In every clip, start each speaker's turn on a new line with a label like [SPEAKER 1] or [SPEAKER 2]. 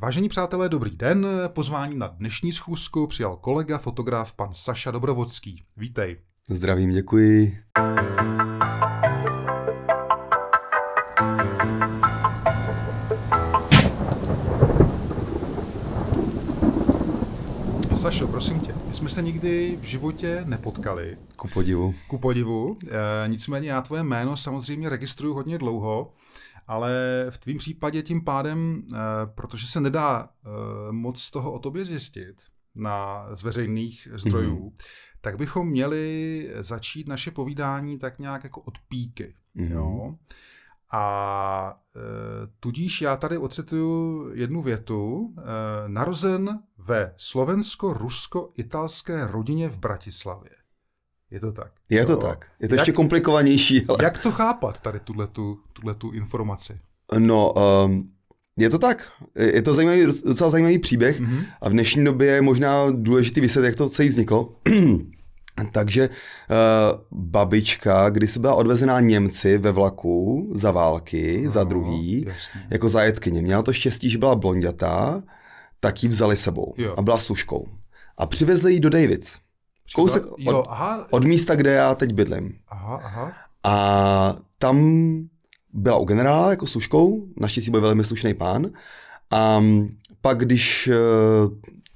[SPEAKER 1] Vážení přátelé, dobrý den. Pozvání na dnešní schůzku přijal kolega fotograf pan Saša Dobrovodský. Vítej.
[SPEAKER 2] Zdravím, děkuji.
[SPEAKER 1] Sašo, prosím tě, my jsme se nikdy v životě nepotkali. Ku podivu. Ku podivu. E, nicméně já tvoje jméno samozřejmě registruju hodně dlouho ale v tvém případě tím pádem, eh, protože se nedá eh, moc z toho o tobě zjistit na, z veřejných mhm. zdrojů, mm-hmm. tak bychom měli začít naše povídání tak nějak jako od píky. Mm-hmm. Jo? A e, tudíž já tady ocituju jednu větu. E, narozen ve slovensko-rusko-italské rodině v Bratislavě. Je to tak. Je to jo. tak. Je to jak, ještě komplikovanější. Ale... Jak to chápat, tady tuhle tu informaci?
[SPEAKER 2] No, um, je to tak. Je to zajímavý, docela zajímavý příběh mm-hmm. a v dnešní době je možná důležitý vysvět, jak to celý vzniklo. Takže uh, babička, když se byla odvezená Němci ve vlaku za války, no, za druhý, jasný. jako zajetkyně, měla to štěstí, že byla blondětá, tak ji vzali sebou jo. a byla služkou. A přivezli ji do Davids. Kousek od, jo, aha. od místa, kde já teď bydlím.
[SPEAKER 1] Aha, aha.
[SPEAKER 2] A tam byla u generála jako služkou, naštěstí byl velmi slušný pán. A pak, když eh,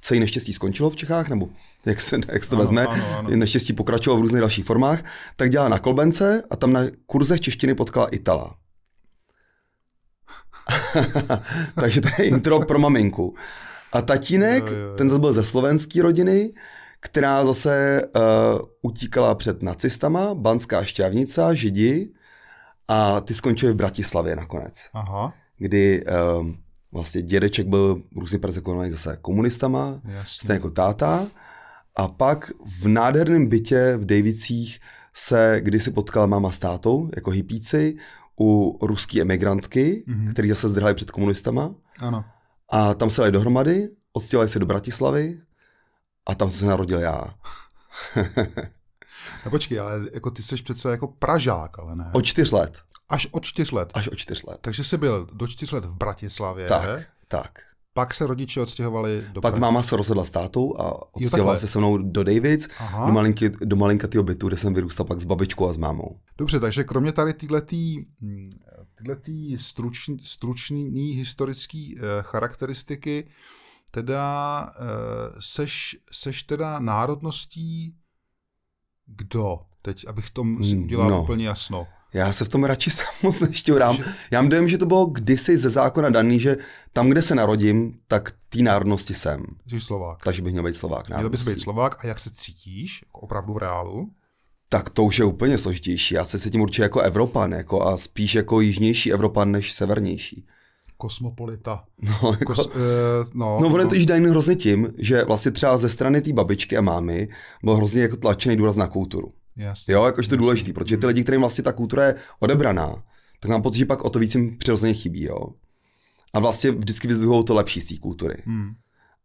[SPEAKER 2] celý neštěstí skončilo v Čechách, nebo jak se jak se to ano, vezme, ano, ano. neštěstí pokračovalo v různých dalších formách, tak dělala na Kolbence a tam na kurzech češtiny potkala Itala. Takže to je intro pro maminku. A tatínek, jo, jo, jo. ten zase byl ze slovenské rodiny, která zase uh, utíkala před nacistama, banská šťavnica, židi a ty skončili v Bratislavě nakonec. Aha. Kdy uh, vlastně dědeček byl různě persekonovaný zase komunistama, stejně jako táta. A pak v nádherném bytě v Davicích se kdysi potkala máma s tátou, jako hypíci, u ruské emigrantky, mm-hmm. který zase zdrhali před komunistama. Ano. A tam se dali dohromady, odstěhovali se do Bratislavy a tam se narodil já. a
[SPEAKER 1] no počkej, ale jako ty jsi přece jako Pražák, ale ne? O čtyř let. Až o čtyř let? Až o čtyř let. Takže jsi byl do čtyř let v Bratislavě. Tak, tak. Pak se rodiče odstěhovali do Pak Prahy. máma se
[SPEAKER 2] rozhodla s tátou a odstěhovala se se mnou do Davids, Aha. do, malinky, do malinkatýho bytu, kde jsem vyrůstal pak s babičkou a s mámou.
[SPEAKER 1] Dobře, takže kromě tady týhletý, hm, týhletý stručný, stručný historický eh, charakteristiky, teda eh, seš, seš teda národností kdo? Teď, abych tom si mm, udělal no. úplně jasno.
[SPEAKER 2] Já se v tom radši moc nešťourám. Že... Já mám dojem, že to bylo kdysi ze zákona daný, že tam, kde se narodím, tak té národnosti jsem. Jsi Slovák. Takže bych měl být Slovák. Národnosti. Měl bys být Slovák a jak se cítíš jako opravdu v reálu? Tak to už je úplně složitější. Já se cítím určitě jako Evropan jako a spíš jako jižnější Evropan než severnější
[SPEAKER 1] kosmopolita. No, jako, Kos, uh, eh, no, no on je to již jako-
[SPEAKER 2] daný hrozně tím, že vlastně třeba ze strany té babičky a mámy byl hrozně jako tlačený důraz na kulturu. Jasně, jo, jakože to je důležité, protože ty lidi, kterým vlastně ta kultura je odebraná, tak mám pocit, že pak o to víc jim přirozeně chybí, jo. A vlastně vždycky vyzvihují to lepší z té kultury. Hmm.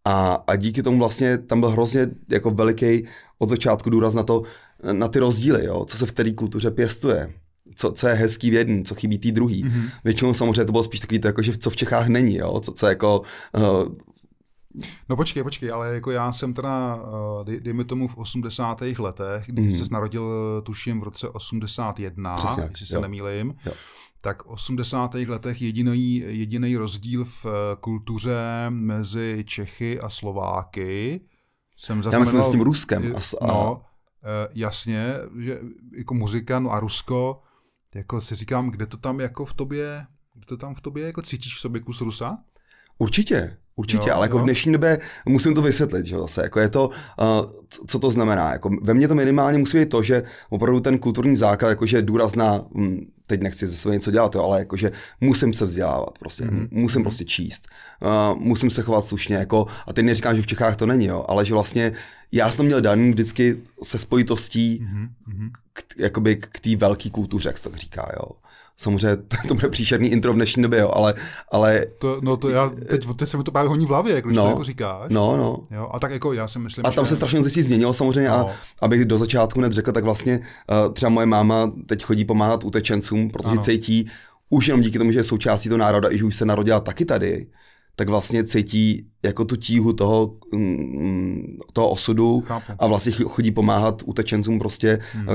[SPEAKER 2] A, a díky tomu vlastně tam byl hrozně jako veliký od začátku důraz na to, na ty rozdíly, jo, co se v té kultuře pěstuje co, co je hezký v jedný, co chybí tý druhý. Mm-hmm. Většinou samozřejmě to bylo spíš takový, to, jako, že co v Čechách není, jo? Co, co jako uh,
[SPEAKER 1] No počkej, počkej, ale jako já jsem teda, uh, dejme tomu v 80. letech, když mm. se narodil, eh, tuším, v roce 81, Přesně, jestli se jo. jo. tak v 80. letech jediný, jediný rozdíl v kultuře mezi Čechy a Slováky jsem zaznamenal... Já myslím s tím Ruskem. A, a... No, jasně, že jako muzika, no a Rusko, jako si říkám, kde to tam jako v tobě, kde to tam v tobě, jako cítíš v sobě kus Rusa?
[SPEAKER 2] Určitě, určitě, jo, ale jo. jako v dnešní době musím to vysvětlit, že zase, jako je to, uh, co to znamená, jako ve mně to minimálně musí být to, že opravdu ten kulturní základ, jakože důraz na um, teď nechci ze sebe něco dělat, jo, ale jakože musím se vzdělávat prostě, mm-hmm. musím mhm. prostě číst, uh, musím se chovat slušně, jako, a teď neříkám, že v Čechách to není, jo, ale že vlastně já jsem měl daný vždycky se spojitostí mm-hmm. k, jakoby k té velké kultuře, jak se tak říká, jo samozřejmě to bude příšerný intro v dnešní době, jo, ale... ale... To, no to já, teď, teď se mi to právě honí v hlavě, když no, to jako říkáš. No, no.
[SPEAKER 1] Jo, a tak jako já si myslím, A tam že... se strašně zjistí
[SPEAKER 2] změnilo samozřejmě no. a abych do začátku hned řekl, tak vlastně uh, třeba moje máma teď chodí pomáhat utečencům, protože ano. cítí, už jenom díky tomu, že je součástí toho národa, i že už se narodila taky tady, tak vlastně cítí jako tu tíhu toho, mm, mm, toho osudu Chápu. a vlastně chodí pomáhat utečencům prostě hmm.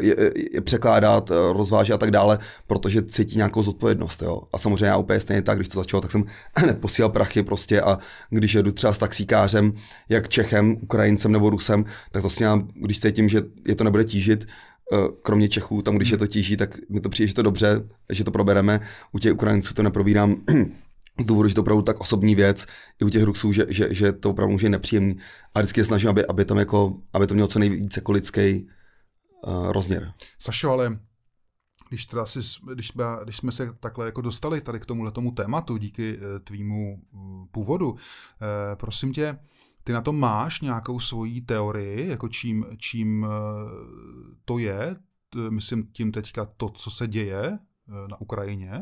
[SPEAKER 2] Eh, je, je překládat, eh, rozvážet a tak dále, protože cítí nějakou zodpovědnost. Jo. A samozřejmě já úplně stejně tak, když to začalo, tak jsem neposílal prachy prostě a když jedu třeba s taxíkářem, jak Čechem, Ukrajincem nebo Rusem, tak to vlastně když cítím, že je to nebude tížit, eh, kromě Čechů, tam když hmm. je to tíží, tak mi to přijde, že to dobře, že to probereme. U těch Ukrajinců to neprobírám z důvodu, že to opravdu tak osobní věc i u těch ruxů, že, že, že to opravdu může nepříjemný. A vždycky se snažím, aby, aby, tam jako, aby to mělo co nejvíce jako lidský uh, rozměr.
[SPEAKER 1] Sašo, ale když, teda když, jsme, když jsme se takhle jako dostali tady k tomuhle tomu tématu díky eh, tvýmu mm, původu, eh, prosím tě, ty na to máš nějakou svoji teorii, jako čím, čím eh, to je, myslím tím teďka to, co se děje na Ukrajině,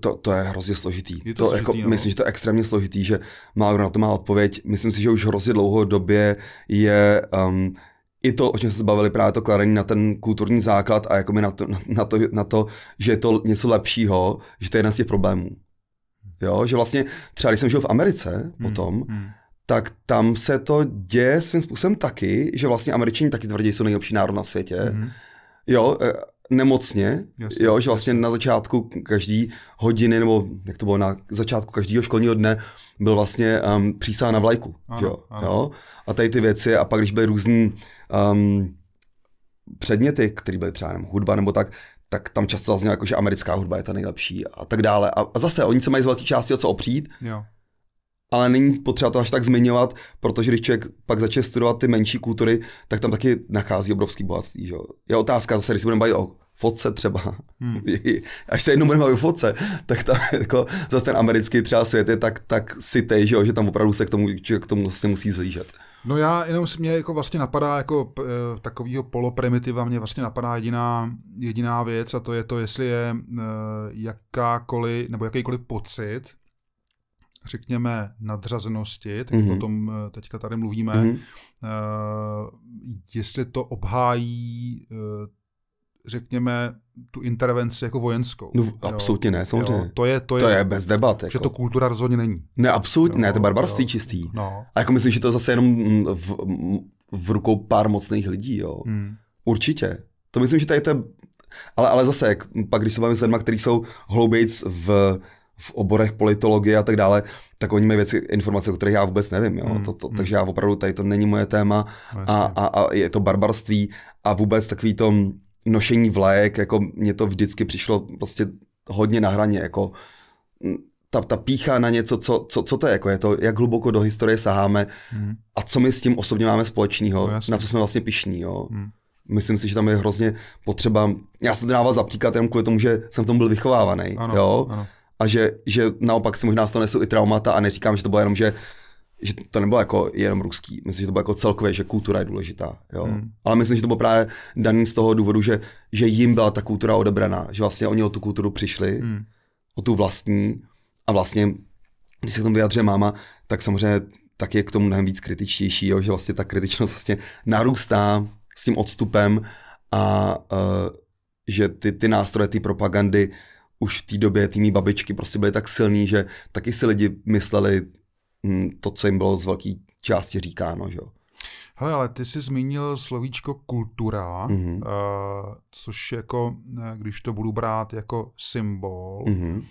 [SPEAKER 2] to, to je hrozně složitý. Je to to jako složitý, jako, no. Myslím, že to je extrémně složitý, že má na to má odpověď. Myslím si, že už hrozně dlouho době je um, i to, o čem jsme se bavili, právě to kladení na ten kulturní základ a jakoby na to, na, na, to, na to, že je to něco lepšího, že to je jeden z těch problémů. Jo, že vlastně třeba když jsem žil v Americe hmm, potom, hmm. tak tam se to děje svým způsobem taky, že vlastně američani taky tvrdí, že jsou nejlepší národ na světě. Hmm. Jo, e, nemocně, jasně, jo, že vlastně jasně. na začátku každý hodiny, nebo jak to bylo, na začátku každého školního dne byl vlastně um, přísá na vlajku, ano, jo, ano. jo, a tady ty věci, a pak když byly různý um, předměty, které byly třeba nevím, hudba nebo tak, tak tam často zaznělo jako, že americká hudba je ta nejlepší a tak dále. A, a zase, oni se mají z velké části o co opřít, jo ale není potřeba to až tak zmiňovat, protože když člověk pak začne studovat ty menší kultury, tak tam taky nachází obrovský bohatství. Že? Je otázka zase, když se budeme bavit o fotce třeba, hmm. až se jednou budeme bavit o fotce, tak tam jako zase ten americký třeba svět je tak, tak sitej, že, že tam opravdu se k tomu, k tomu vlastně musí zlížet.
[SPEAKER 1] No já jenom mě jako vlastně napadá jako e, takovýho poloprimitiva, mě vlastně napadá jediná, jediná věc a to je to, jestli je e, jakákoliv, nebo jakýkoliv pocit, řekněme, nadřazenosti, tak mm-hmm. o mhm. tom eh, teďka tady mluvíme, mm-hmm. uh, jestli to obhájí, uh, řekněme, tu intervenci jako vojenskou. No, jo, absolutně ne, samozřejmě. Jo, to, je, to, je, to je bez debat. Jako. to kultura rozhodně není.
[SPEAKER 2] Ne, absolutně ne, to je barbarství jo, čistý. No. A jako myslím, že to zase jenom v, v rukou pár mocných lidí, jo. Mm. Určitě. To myslím, že tady to je... Ale, ale zase, jak, pak když se bavím s lidmi, kteří jsou hloubějíc v v oborech politologie a tak dále, tak oni mají věci, informace, o kterých já vůbec nevím. Jo? Mm, to, to, hmm. Takže já opravdu tady to není moje téma no, a, a, a je to barbarství a vůbec takový to nošení vlajek, jako mě to vždycky přišlo prostě hodně na hraně, jako mm, ta, ta pícha na něco, co, co, co to je, jako je to, jak hluboko do historie saháme mm. a co my s tím osobně máme společného, no, na co jsme vlastně pišní. Jo? Mm. Myslím si, že tam je hrozně potřeba, já jsem to dával za příklad jenom kvůli tomu, že jsem v tom byl vychovávaný. Ano, jo? Ano a že, že naopak si možná z toho nesou i traumata a neříkám, že to bylo jenom, že že to nebylo jako jenom ruský, myslím, že to bylo jako celkově, že kultura je důležitá, jo. Hmm. Ale myslím, že to bylo právě daný z toho důvodu, že, že jim byla ta kultura odebraná, že vlastně oni o tu kulturu přišli, hmm. o tu vlastní a vlastně, když se k tomu vyjadřuje máma, tak samozřejmě tak je k tomu mnohem víc kritičtější, jo? že vlastně ta kritičnost vlastně narůstá s tím odstupem a uh, že ty, ty nástroje, ty propagandy uh, už v té době týmí babičky prostě byly tak silný, že taky si lidi mysleli hm, to, co jim bylo z velké části říkáno, že
[SPEAKER 1] Hele, ale ty jsi zmínil slovíčko kultura, mm-hmm. uh, což jako, eh, když to budu brát jako symbol, mm-hmm.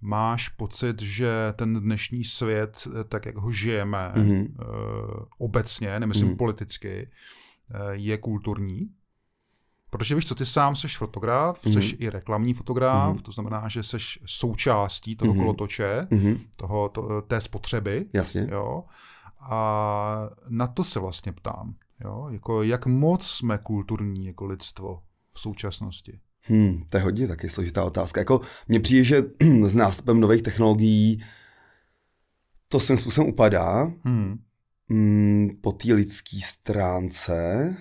[SPEAKER 1] máš pocit, že ten dnešní svět, eh, tak jak ho žijeme mm-hmm. uh, obecně, nemyslím mm-hmm. politicky, uh, je kulturní? Protože víš co, ty sám jsi fotograf, mm-hmm. jsi i reklamní fotograf, mm-hmm. to znamená, že jsi součástí toho mm-hmm. kolotoče, mm-hmm. Toho, to, té spotřeby. Jasně. Jo? A na to se vlastně ptám. Jo? Jako, jak moc jsme kulturní jako
[SPEAKER 2] lidstvo v současnosti? Hmm, to je hodně taky složitá otázka. Jako, mně přijde, že s nástupem nových technologií to svým způsobem upadá. Hmm. po té lidské stránce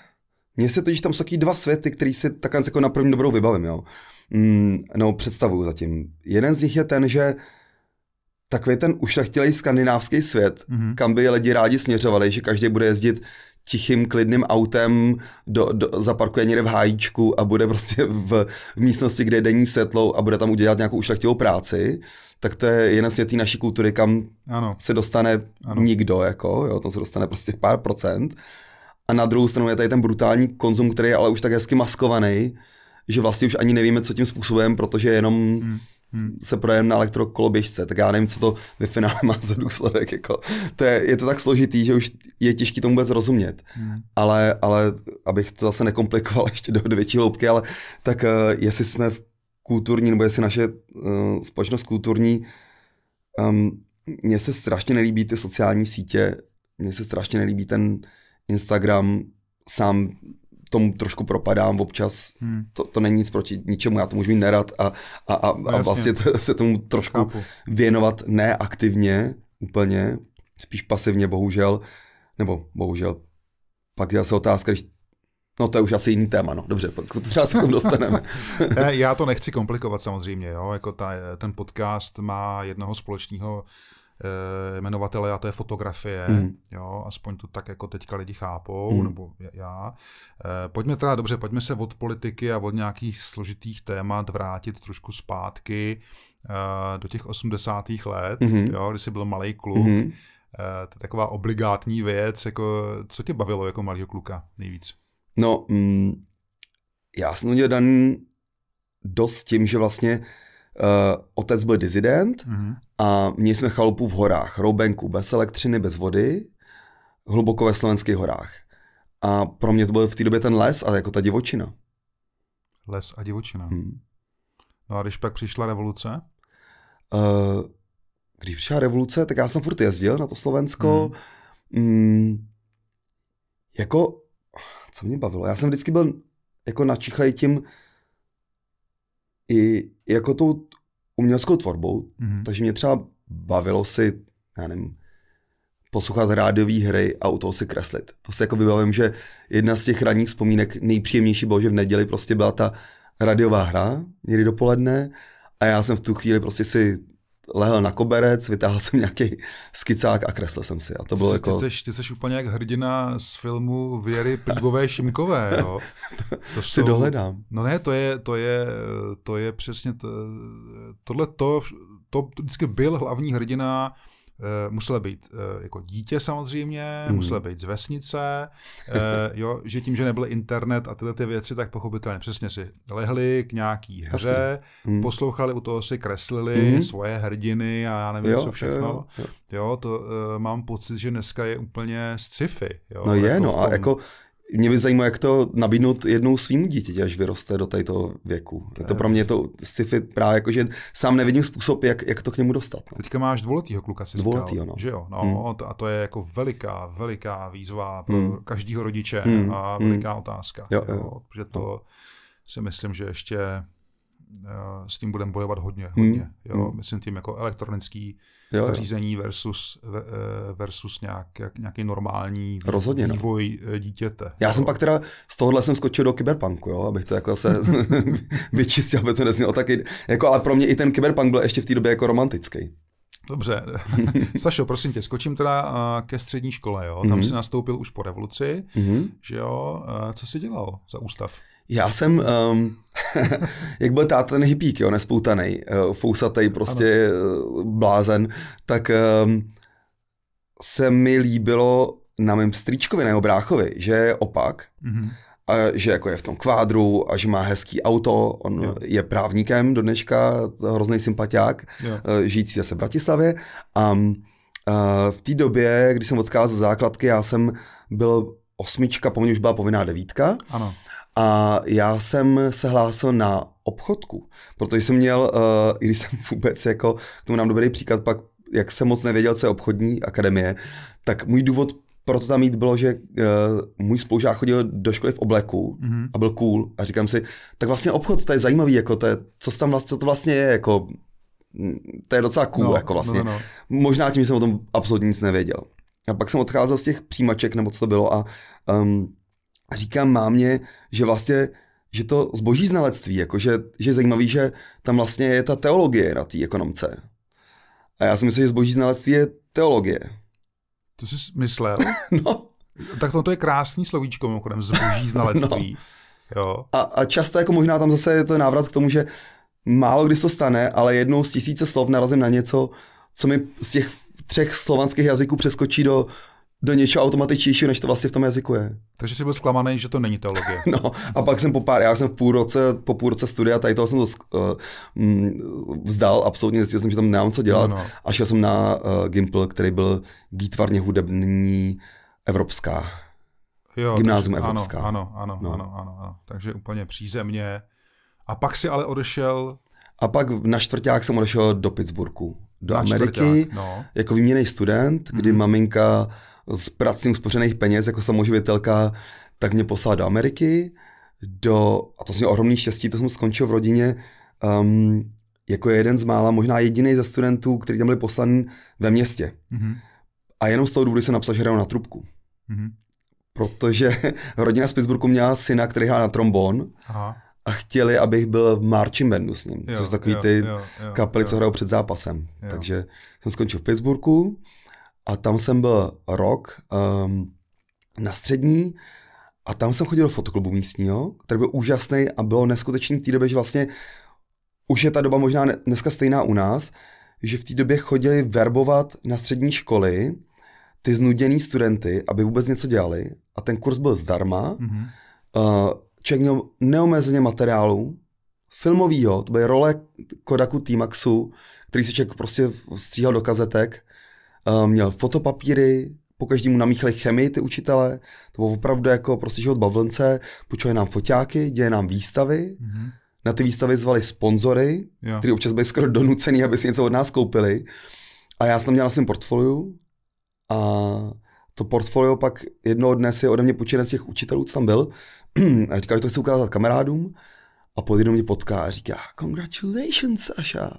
[SPEAKER 2] mně se totiž tam jsou taky dva světy, který si takhle jako na první dobrou vybavím, jo. Mm, no, představuju zatím. Jeden z nich je ten, že takový ten ušlechtilej skandinávský svět, mm-hmm. kam by lidi rádi směřovali, že každý bude jezdit tichým, klidným autem, do, do, zaparkuje někde v hájíčku a bude prostě v, v místnosti, kde je denní světlo a bude tam udělat nějakou ušlechtilou práci, tak to je jeden světý naší kultury, kam ano. se dostane ano. nikdo, jako, jo, tam se dostane prostě pár procent. A na druhou stranu je tady ten brutální konzum, který je ale už tak hezky maskovaný, že vlastně už ani nevíme, co tím způsobem, protože jenom hmm. Hmm. se projem na elektrokoloběžce, tak já nevím, co to ve finále má za důsledek. Jako. To je, je to tak složitý, že už je těžký tomu vůbec rozumět. Hmm. Ale, ale abych to zase nekomplikoval ještě do, do větší hloubky, ale tak uh, jestli jsme v kulturní, nebo jestli naše uh, společnost kulturní, um, mně se strašně nelíbí ty sociální sítě, mně se strašně nelíbí ten Instagram sám tomu trošku propadám občas, hmm. to, to není nic proti ničemu, já to můžu mít nerad a, a, a, no, a vlastně to, se tomu trošku Chápu. věnovat neaktivně úplně, spíš pasivně bohužel, nebo bohužel, pak je zase otázka, když No to je už asi jiný téma, no. Dobře, třeba se k tomu dostaneme.
[SPEAKER 1] já to nechci komplikovat samozřejmě, jo. Jako ta, ten podcast má jednoho společného Eh, jmenovatele a to je fotografie, mm. jo, aspoň to tak jako teďka lidi chápou, mm. nebo já. Eh, pojďme teda, dobře, pojďme se od politiky a od nějakých složitých témat vrátit trošku zpátky eh, do těch 80. let, mm-hmm. jo, kdy jsi byl malý kluk, mm to je taková obligátní věc, jako, co tě bavilo jako malého kluka nejvíc?
[SPEAKER 2] No, mm, já jsem měl daný dost tím, že vlastně uh, Uh, otec byl dizident mm-hmm. a měli jsme chalupu v horách, roubenku, bez elektřiny, bez vody, hluboko ve slovenských horách. A pro mě to byl v té době ten les, a jako ta divočina. Les a divočina. Hmm.
[SPEAKER 1] No a když pak přišla revoluce?
[SPEAKER 2] Uh, když přišla revoluce, tak já jsem furt jezdil na to Slovensko. Mhm. Hmm. Mm, jako, co mě bavilo? Já jsem vždycky byl jako načichlej tím, i jako tou uměleckou tvorbou, mm-hmm. takže mě třeba bavilo si, já nevím, poslouchat rádiové hry a u toho si kreslit. To se jako vybavím, že jedna z těch ranních vzpomínek nejpříjemnější bylo, že v neděli prostě byla ta radiová hra někdy dopoledne a já jsem v tu chvíli prostě si lehl na koberec, vytáhl jsem nějaký skicák a kreslil jsem si. A to bylo jako- ty, jako...
[SPEAKER 1] jsi, ty jsi úplně jak hrdina z filmu Věry Prdbové Šimkové, jo? To, to jsou... si dohledám. No ne, to je, to je, to je přesně, t... tohle to, to vždycky byl hlavní hrdina Eh, musela být eh, jako dítě samozřejmě, hmm. musela být z vesnice, eh, jo, že tím, že nebyl internet a tyhle ty věci, tak pochopitelně přesně si lehli k nějaký hře, hmm. poslouchali, u toho si kreslili hmm. svoje hrdiny a já nevím, jo, co všechno. Jo, jo. jo to uh, mám pocit, že dneska je úplně sci-fi. Jo, no jako je, no
[SPEAKER 2] tom, a jako mě by zajímalo, jak to nabídnout jednou svým dítěti, až vyroste do této věku. To je to pro mě to sci-fi právě jako, že sám nevidím způsob, jak, jak to k němu dostat. No. Teďka máš dvouletýho kluka, si říkal, no. Že jo? No, hmm.
[SPEAKER 1] A to je jako veliká, veliká výzva pro hmm. každého rodiče hmm. a hmm. veliká hmm. otázka. Jo, jo. Jo, protože to no. si myslím, že ještě Eh, s tím budeme bojovat hodně, hmm. hodně. Hmm. Jo, hmm. Myslím tím jako elektronický jo, zařízení versus, eh, versus nějak, nějaký
[SPEAKER 2] normální Rozhodně, no. vývoj
[SPEAKER 1] no. dítěte.
[SPEAKER 2] Já jo. jsem pak teda z tohohle jsem skočil do kyberpunku, jo, abych to jako se vyčistil, aby to neznělo taky. Jako, ale pro mě i ten kyberpunk byl ještě v té době jako romantický.
[SPEAKER 1] Dobře. Sašo, prosím tě, skočím teda ke střední škole. Jo? Tam mm-hmm. si nastoupil už po revoluci. Mm-hmm. Že jo? Co jsi dělal za ústav?
[SPEAKER 2] Já jsem, um, jak byl táta ten hippík, jo, nespoutaný, eh, fousatej, prostě ano. Eh, blázen, tak um, se mi líbilo na mém stříčkovi, na jeho bráchovi, že je opak, mm-hmm. a že jako je v tom kvádru a že má hezký auto, on jo. je právníkem do dneška, hrozný sympatiák, eh, žijící zase v Bratislavě. A um, Uh, v té době, když jsem odkázal základky, já jsem byl osmička, po mně už byla povinná devítka. Ano. A já jsem se hlásil na obchodku, protože jsem měl, uh, i když jsem vůbec jako, k tomu nám dobrý příklad, pak jak jsem moc nevěděl, co je obchodní akademie, tak můj důvod pro to tam jít bylo, že uh, můj spolužák chodil do školy v obleku mm-hmm. a byl cool a říkám si, tak vlastně obchod, to je zajímavý, jako to je, co, tam vlastně, co to vlastně je, jako mm, to je docela cool, no, jako vlastně. No, no, no. Možná tím, že jsem o tom absolutně nic nevěděl. A pak jsem odcházel z těch přijímaček, nebo co to bylo, a um, říkám mámě, že vlastně že to zboží znalectví, jako že, že je zajímavý, že tam vlastně je ta teologie na té ekonomce. A já si myslím, že zboží znalectví je teologie. To jsi myslel? no.
[SPEAKER 1] Tak to je krásný slovíčko, mimochodem, zboží znalectví.
[SPEAKER 2] no. jo. A, a často jako možná tam zase je to návrat k tomu, že málo kdy se to stane, ale jednou z tisíce slov narazím na něco, co mi z těch třech slovanských jazyků přeskočí do do něčeho automatičtějšího, než to vlastně v tom jazyku je. Takže
[SPEAKER 1] jsi byl zklamaný, že to není teologie.
[SPEAKER 2] no a pak jsem po pár, já jsem v půl roce, po půl roce studia tady toho jsem to uh, vzdal absolutně, zjistil jsem, že tam nemám co dělat no, no. a šel jsem na uh, Gimple, který byl výtvarně hudební evropská. Jo, Gymnázium takže, evropská. Ano, ano, no. ano,
[SPEAKER 1] ano, ano. Takže úplně přízemně. A pak si ale odešel...
[SPEAKER 2] A pak na čtvrták jsem odešel do Pittsburghu, do na Ameriky, čtvrťák, no. jako výměný student, kdy mm-hmm. maminka z pracím spořených peněz jako samoživitelka, tak mě poslala do Ameriky, do, a to jsem měl ohromný štěstí, to jsem skončil v rodině, um, jako jeden z mála, možná jediný ze studentů, který tam byl poslan ve městě. Mm-hmm. A jenom z toho důvodu jsem napsal, že na trubku. Mm-hmm. Protože rodina z Pittsburghu měla syna, který hrál na trombon. Aha a chtěli, abych byl v marching bandu s ním, jo, což jsou takový jo, ty jo, jo, kapely, jo. co hrajou před zápasem. Jo. Takže jsem skončil v Pittsburghu, a tam jsem byl rok um, na střední a tam jsem chodil do fotoklubu místního, který byl úžasný a bylo neskutečný v té době, že vlastně už je ta doba možná dneska stejná u nás, že v té době chodili verbovat na střední školy ty znuděný studenty, aby vůbec něco dělali a ten kurz byl zdarma. Mm-hmm. Uh, člověk měl neomezeně materiálu, filmovýho, to byly role Kodaku T-Maxu, který si člověk prostě stříhal do kazetek Eh, měl fotopapíry, po každému namíchali chemii ty učitele, to bylo opravdu jako prostě život bavlnce, počuje nám foťáky, děje nám výstavy, mm-hmm. na ty výstavy zvali sponzory, yeah. kteří občas byli skoro donucený, aby si něco od nás koupili. A já jsem to měl na svém portfoliu a to portfolio pak jednoho dne si ode mě půjčil z těch učitelů, co tam byl, a říkal, že to chci ukázat kamarádům. A po jednou mě potká a říká, congratulations, Saša.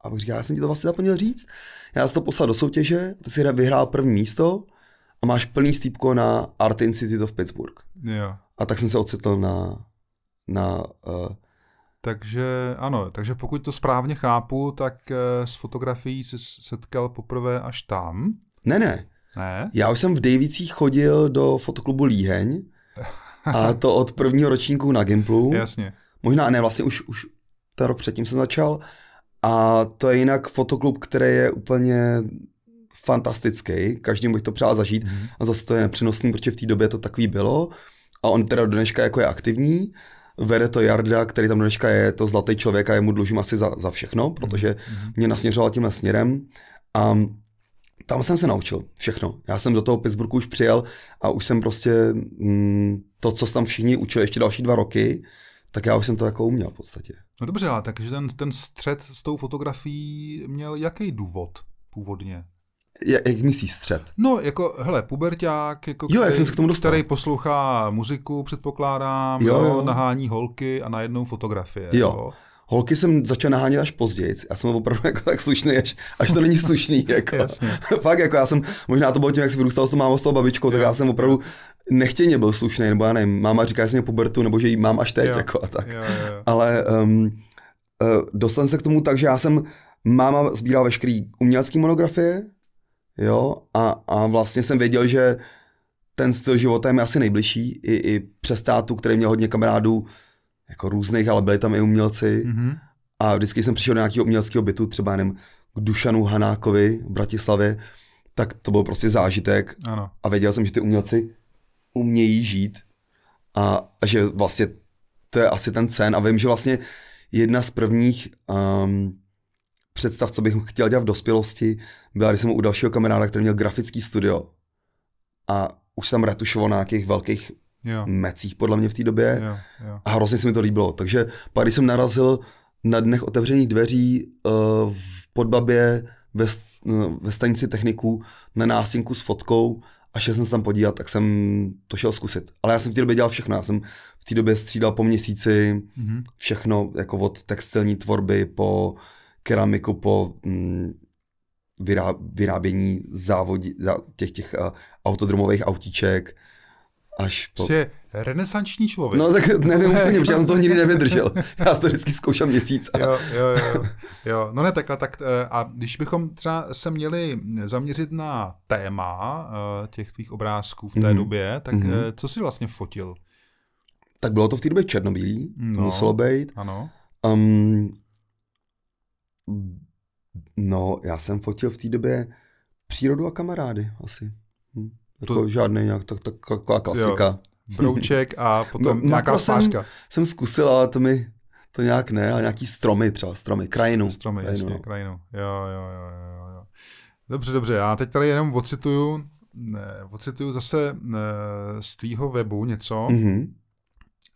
[SPEAKER 2] A pak říká, já jsem ti to vlastně zapomněl říct. Já jsem to poslal do soutěže, ty si vyhrál první místo a máš plný stýpko na Art Institute of Pittsburgh. Jo. A tak jsem se ocitl na, na uh,
[SPEAKER 1] takže ano, takže pokud to správně chápu, tak uh, s fotografií se setkal poprvé až tam.
[SPEAKER 2] Ne, ne. Ne? Já už jsem v Davicích chodil do fotoklubu Líheň a to od prvního ročníku na Gimplu. Jasně. Možná ne, vlastně už, už ten rok předtím jsem začal a to je jinak fotoklub, který je úplně fantastický, každým bych to přál zažít mm-hmm. a zase to je nepřenosný, protože v té době to takový bylo a on teda do dneška jako je aktivní, vede to Jarda, který tam do dneška je, to zlatý člověk a jemu dlužím asi za, za všechno, mhm. protože mm-hmm. mě nasměřoval tímhle směrem a tam jsem se naučil všechno. Já jsem do toho Pittsburghu už přijel a už jsem prostě mm, to, co tam všichni učili ještě další dva roky, tak já už jsem to jako uměl v podstatě.
[SPEAKER 1] No dobře, ale takže ten, ten střed s tou fotografií měl jaký důvod původně?
[SPEAKER 2] Jak myslíš střed?
[SPEAKER 1] No, jako, hele, puberták, jako, jo, který, jak jsem se k tomu dostal. který poslouchá muziku, předpokládám, jo, jo. nahání holky a najednou fotografie. Jo.
[SPEAKER 2] jo. Holky jsem začal nahánět až později. Já jsem opravdu jako tak slušný, až, až to není slušný. Jako. Fakt, jako já jsem, možná to bylo tím, jak jsem vyrůstal s tou mámou, s tou babičkou, tak jo. já jsem opravdu nechtěně byl slušný, nebo já nevím, máma říká, že jsem pubertu, nebo že ji mám až teď, jo. jako a tak. Jo, jo. Ale um, uh, dostal jsem se k tomu tak, že já jsem, máma sbírala veškerý umělecký monografie, jo, a, a vlastně jsem věděl, že ten styl života je mi asi nejbližší, i, i přes tátu, který měl hodně kamarádů, jako různých, ale byli tam i umělci. Mm-hmm. A vždycky jsem přišel do nějakého uměleckého bytu, třeba jenom k Dušanu Hanákovi v Bratislavě, tak to byl prostě zážitek. Ano. A věděl jsem, že ty umělci umějí žít a, a že vlastně to je asi ten cen. A vím, že vlastně jedna z prvních um, představ, co bych chtěl dělat v dospělosti, byla, když jsem u dalšího kamaráda, který měl grafický studio a už jsem retušoval na nějakých velkých yeah. mecích podle mě v té době Yeah, yeah. a hrozně se mi to líbilo. Takže pak, když jsem narazil na dnech otevřených dveří uh, v podbabě ve, uh, ve stanici techniků na nástěnku s fotkou a šel jsem se tam podívat, tak jsem to šel zkusit. Ale já jsem v té době dělal všechno. Já jsem v té době střídal po měsíci mm-hmm. všechno, jako od textilní tvorby po keramiku, po mm, vyrábění závodí, těch, těch uh, autodromových autíček, Až po... Prostě
[SPEAKER 1] renesanční člověk. No tak nevím úplně, protože já jsem to nikdy nevydržel. Já to
[SPEAKER 2] vždycky zkoušel měsíc. A... Jo, jo, jo, jo. No ne, takhle, tak eh,
[SPEAKER 1] a když bychom třeba se měli zaměřit na téma eh, těch tvých obrázků
[SPEAKER 2] v té mm době, tak mm
[SPEAKER 1] co jsi vlastně fotil?
[SPEAKER 2] Tak bylo to v té době černobílý, no, muselo být. Ano. Um, no, já jsem fotil v té době přírodu a kamarády asi. Hm. Jako to... žádný nějak, tak, tak, taková klasika. Jo. Brouček a potom no, nějaká spářka. Jako jsem, jsem zkusil, ale to mi to nějak ne, ale nějaký stromy třeba, stromy, krajinu. Stromy, krajinu, jasně, no.
[SPEAKER 1] krajinu. Jo, jo, jo, jo, jo. Dobře, dobře, já teď tady jenom ocituju, ne, ocituju zase ne, z tvýho webu něco. Mm-hmm.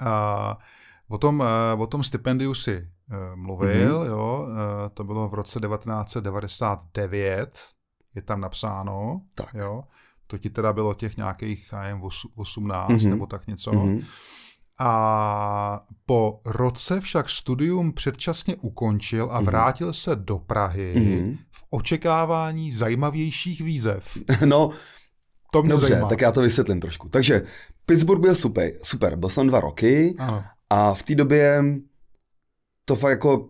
[SPEAKER 1] A o tom, e, o tom stipendiu si e, mluvil, mm-hmm. jo, e, to bylo v roce 1999, je tam napsáno, tak. jo. To ti teda bylo těch nějakých, já nevím, 18 mm-hmm. nebo tak něco. Mm-hmm. A po roce však studium předčasně ukončil a mhm. vrátil se do Prahy mm-hmm.
[SPEAKER 2] v očekávání zajímavějších výzev. No, to mě Dobře, zajímá. tak já to vysvětlím trošku. Takže Pittsburgh byl super, super. byl jsem dva roky ano. a v té době to fakt jako,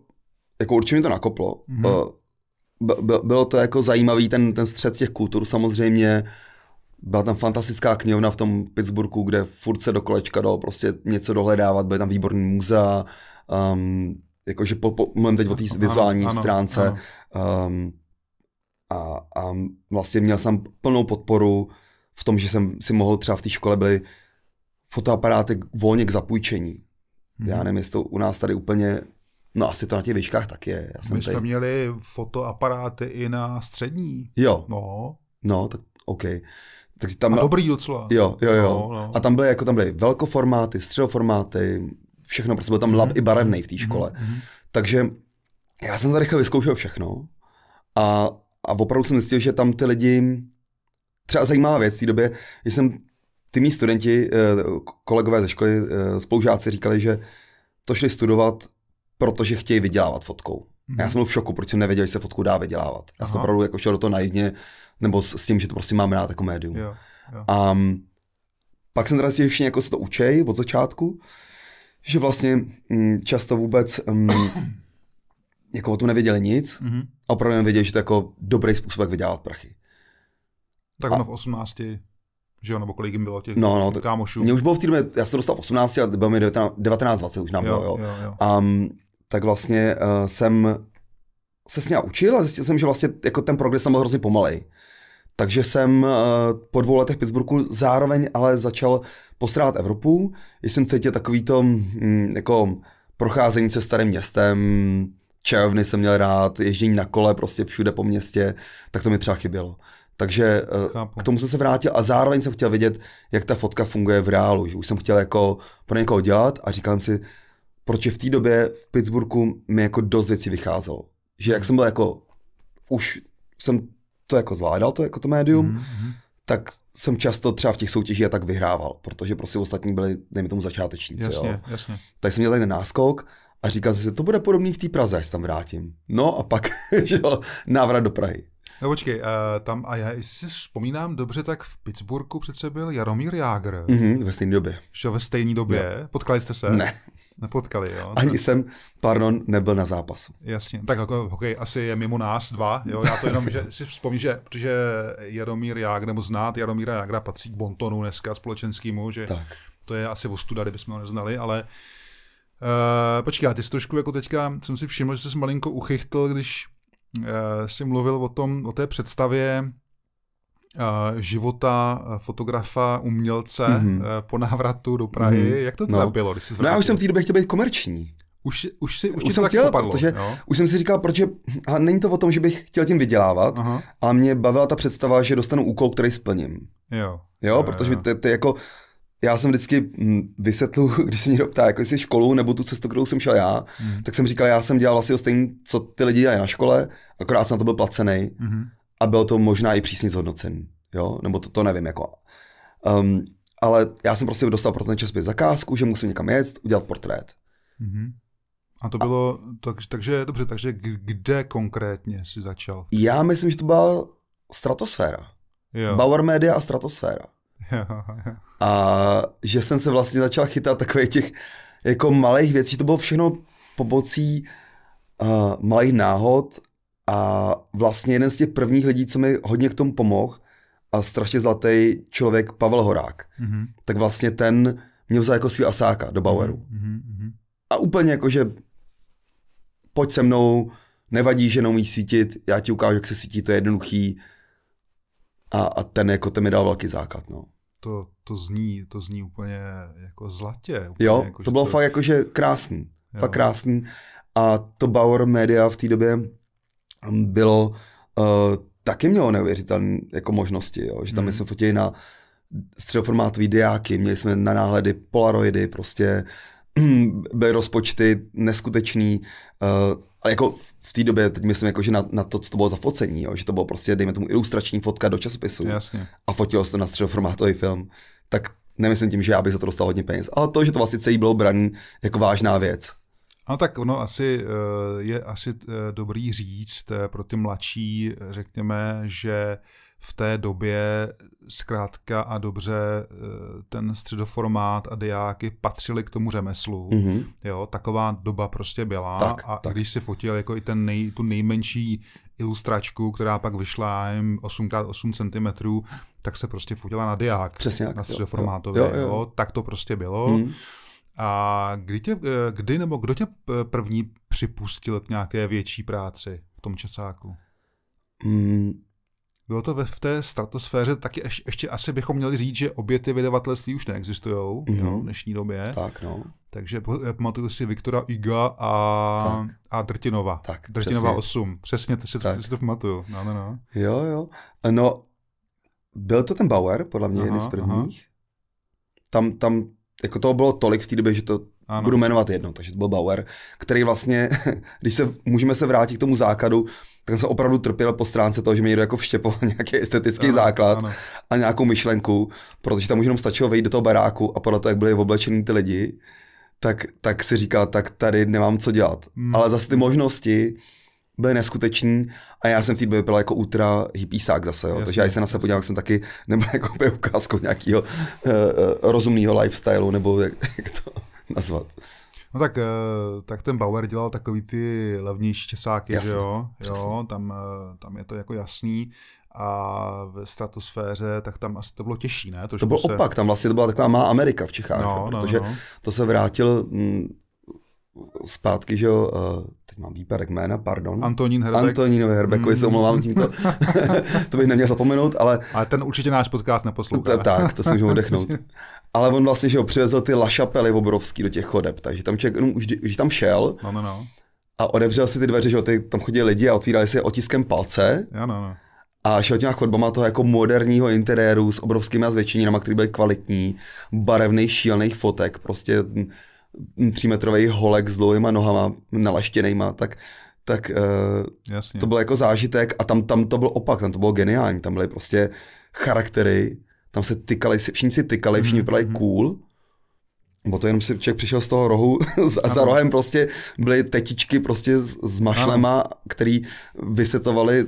[SPEAKER 2] jako určitě mi to nakoplo. Mm-hmm. Bylo to jako zajímavý, ten, ten střed těch kultur samozřejmě, byla tam fantastická knihovna v tom Pittsburghu, kde furt se do kolečka dalo prostě něco dohledávat, byly tam výborný muzea, um, jakože po, po, mluvím teď o té vizuální ano, stránce. Ano. Um, a, a vlastně měl jsem plnou podporu v tom, že jsem si mohl třeba v té škole byly fotoaparáty volně k zapůjčení. Hmm. Já nevím, jestli to u nás tady úplně No asi to na těch výškách tak je. Já jsem My jsme
[SPEAKER 1] měli fotoaparáty i na střední. Jo. No.
[SPEAKER 2] No, tak OK. Takže tam, a dobrý docela. Jo, jo, jo. No, no. A tam byly, jako tam byly velkoformáty, středoformáty, všechno, prostě byl tam lab mm. i barevný v té mhm, škole. Mm. Takže já jsem rychle vyzkoušel všechno a, a opravdu jsem zjistil, že tam ty lidi, třeba zajímavá věc v té době, že jsem ty mý studenti, eh, kolegové ze školy, eh, spolužáci říkali, že to šli studovat, protože chtějí vydělávat fotkou. Mm-hmm. Já jsem byl v šoku, proč jsem nevěděl, že se fotku dá vydělávat. Já Aha. jsem opravdu jako šel do toho najedně, nebo s, s tím, že to prostě máme rád jako médium. A um, pak jsem teda zjistil, že všichni jako se to učej od začátku, že vlastně m, mm, často vůbec m, mm, jako o tom nevěděli nic mm-hmm. a opravdu nevěděli, že to je jako dobrý způsob, jak vydělávat prachy.
[SPEAKER 1] Tak ono v 18, že jo, nebo kolik jim bylo těch no, no, kámošů. Mě už
[SPEAKER 2] bylo v té době, já jsem dostal v 18 a bylo mi 19 20 už nám jo, bylo, jo. jo, jo. Um, tak vlastně uh, jsem se s ní učil a zjistil jsem, že vlastně jako ten progres jsem byl hrozně pomalej. Takže jsem uh, po dvou letech v Pittsburghu zároveň ale začal postrádat Evropu, jsem cítil takový to mm, jako procházení se starým městem, čajovny jsem měl rád, ježdění na kole prostě všude po městě, tak to mi třeba chybělo. Takže eh, Chápu. k tomu jsem se vrátil a zároveň jsem chtěl vidět, jak ta fotka funguje v reálu. Že už jsem chtěl jako pro někoho dělat a říkám si, protože v té době v Pittsburghu mi jako dost věcí vycházelo. Že jak jsem byl jako, už jsem to jako zvládal, to jako to médium, mm-hmm. tak jsem často třeba v těch soutěžích a tak vyhrával, protože prostě ostatní byli, dejme tomu, začátečníci. Jasně, jo. jasně. Tak jsem měl tady náskok a říkal jsem si, to bude podobný v té Praze, až tam vrátím. No a pak, že jo, návrat do Prahy.
[SPEAKER 1] No počkej, uh, tam, a já si vzpomínám dobře, tak v Pittsburghu přece byl Jaromír Jágr. Mm-hmm, ve stejné době. Že ve stejné době? Jo. Potkali jste se? Ne. Nepotkali,
[SPEAKER 2] jo? Ani jsem, pardon, nebyl na zápasu.
[SPEAKER 1] Jasně, tak jako hokej asi je mimo nás dva, jo? Já to jenom, že si vzpomínám, že, protože Jaromír Jágr, nebo znát Jaromíra Jágra patří k Bontonu dneska společenskému, že tak. to je asi ostuda, kdybychom ho neznali, ale Uh, počkej, ty jsi trošku jako teďka, jsem si všiml, že jsi malinko uchychtl, když Eh, si mluvil o, tom, o té představě eh, života eh, fotografa, umělce mm-hmm. po návratu do Prahy. Mm-hmm. Jak to teda no. bylo? Když jsi no já už jsem v té
[SPEAKER 2] době chtěl být komerční. Už, už, si, už, už jsem chtěl, popadlo, protože jo? už jsem si říkal, protože a není to o tom, že bych chtěl tím vydělávat, Aha. ale mě bavila ta představa, že dostanu úkol, který splním. Jo. Jo, jo protože jo. Ty, ty jako já jsem vždycky mm, vysvětlu, když se někdo ptá, jako jestli školu nebo tu cestu, kterou jsem šel já, mm. tak jsem říkal, já jsem dělal asi vlastně stejný, co ty lidi dělají na škole, akorát jsem na to byl placený mm. a bylo to možná i přísně zhodnocený, jo, nebo to, to nevím, jako. Um, ale já jsem prostě dostal pro ten časopis zakázku, že musím někam jet, udělat portrét.
[SPEAKER 1] Mm. A to bylo, a... tak, takže, dobře, takže kde konkrétně si začal?
[SPEAKER 2] Já myslím, že to byla stratosféra. Jo. Bauer Media a stratosféra. A že jsem se vlastně začal chytat takových těch jako malých věcí, to bylo všechno pomocí uh, eh, malých náhod a vlastně jeden z těch prvních lidí, co mi hodně k tomu pomohl, a strašně zlatý člověk Pavel Horák, mm-hmm. tak vlastně ten mě vzal jako svý asáka do Baueru. Mm-hmm. A úplně jako, že pojď se mnou, nevadí, že neumíš svítit, já ti ukážu, jak se svítí, to je jednoduchý. A, a ten jako ten mi dal velký základ, no.
[SPEAKER 1] To, to zní, to zní úplně jako zlatě. Úplně jo, jako, to bylo to... fakt
[SPEAKER 2] jakože krásný. Jo. Fakt krásný. A to Bauer Media v té době mm, bylo, uh, taky mělo neuvěřitelné jako možnosti, jo? že tam hmm. jsme fotili na středoformátový diáky, měli jsme na náhledy polaroidy, prostě byly rozpočty neskutečný, uh, jako v té době, teď myslím, jako, že na, na to, co to bylo za focení, jo, že to bylo prostě, dejme tomu, ilustrační fotka do časopisu Jasně. a fotilo se to na středoformátový film, tak nemyslím tím, že já bych za to dostal hodně peněz, ale to, že to vlastně celý bylo braný jako vážná věc.
[SPEAKER 1] No tak ono asi eh, je asi eh, dobrý říct eh, pro ty mladší, řekněme, že v té době zkrátka a dobře eh, ten středoformát a diáky patřili k tomu řemeslu. Mm-hmm. Jo, taková doba prostě byla tak, a tak. když si fotil jako i ten nej, tu nejmenší ilustračku, která pak vyšla 8x8 cm, tak se prostě fotila na diák. Přesně
[SPEAKER 2] Na středoformátově. Jo, jo, jo. Jo,
[SPEAKER 1] tak to prostě bylo. Mm. A kdy, tě, eh, kdy nebo kdo tě eh, první připustil k nějaké větší práci v tom časáku? Mm, bylo to ve, v té stratosféře, taky ještě, ještě asi bychom měli říct, že obě ty vydavatelství už neexistují mm-hmm. v dnešní době. Tak, no. Takže eh, pamatuju si Viktora Iga a, a Drtinova. Tak, Drtinova přesně. 8. Přesně, to si, tak. si to
[SPEAKER 2] pamatuju. No, no, no. Jo, jo. No, byl to ten Bauer, podle mě aha, jeden z prvních. Aha. Tam, tam, jako toho bylo tolik v té době, že to ano. Budu jmenovat jedno, takže to byl Bauer, který vlastně, když se můžeme se vrátit k tomu základu, tak se opravdu trpěl po stránce toho, že mi někdo jako vštěpoval nějaký estetický ano, základ ano. a nějakou myšlenku, protože tam už jenom stačilo vejít do toho baráku a podle toho, jak byly oblečený ty lidi, tak, tak si říkal, tak tady nemám co dělat. Hmm. Ale zase ty možnosti byly neskutečný a já jsem v té době byl jako ultra hippísák zase, jo. Jasně, takže já jsem na se podíval, jsem taky nebyl jako ukázkou nějakého uh, eh, eh, rozumného lifestylu, nebo jak, jak to nazvat.
[SPEAKER 1] No tak, eh, tak ten Bauer dělal takový ty levnější česáky, jasný, že jo? jo tam, eh, tam je to jako jasný a ve stratosféře, tak tam asi to bylo těžší, ne? To, to bylo se... opak,
[SPEAKER 2] tam vlastně to byla taková malá Amerika v Čechách, no, no protože no, no. to se vrátil mm, zpátky, že jo, eh, teď mám výpadek jména, pardon. Antonín Herbek. Antonín herbek, mm. se omlouvám tímto. to bych neměl zapomenout, ale... Ale ten určitě náš podcast neposlouchá. tak, to si můžu odechnout. Ale on vlastně, že ho přivezl ty lašapely obrovský do těch chodeb, takže tam člověk, no, už, už tam šel. No, no, no. A odevřel si ty dveře, že ty, tam chodili lidi a otvírali si je otiskem palce. Jo, no, no. A šel těma chodbama toho jako moderního interiéru s obrovskými zvětšeninama, které byly kvalitní, barevných, šílených fotek, prostě třímetrový holek s dlouhýma nohama, nalaštěnejma, tak tak eh, Jasně. to byl jako zážitek a tam, tam to byl opak, tam to bylo geniální, tam byly prostě charaktery, tam se tykali, všichni si tykali, všichni byli mhm, mm-hmm. cool, Bo to jenom si člověk přišel z toho rohu, za, za rohem prostě byly tetičky prostě s, s mašlema, ano. který vysvětovali,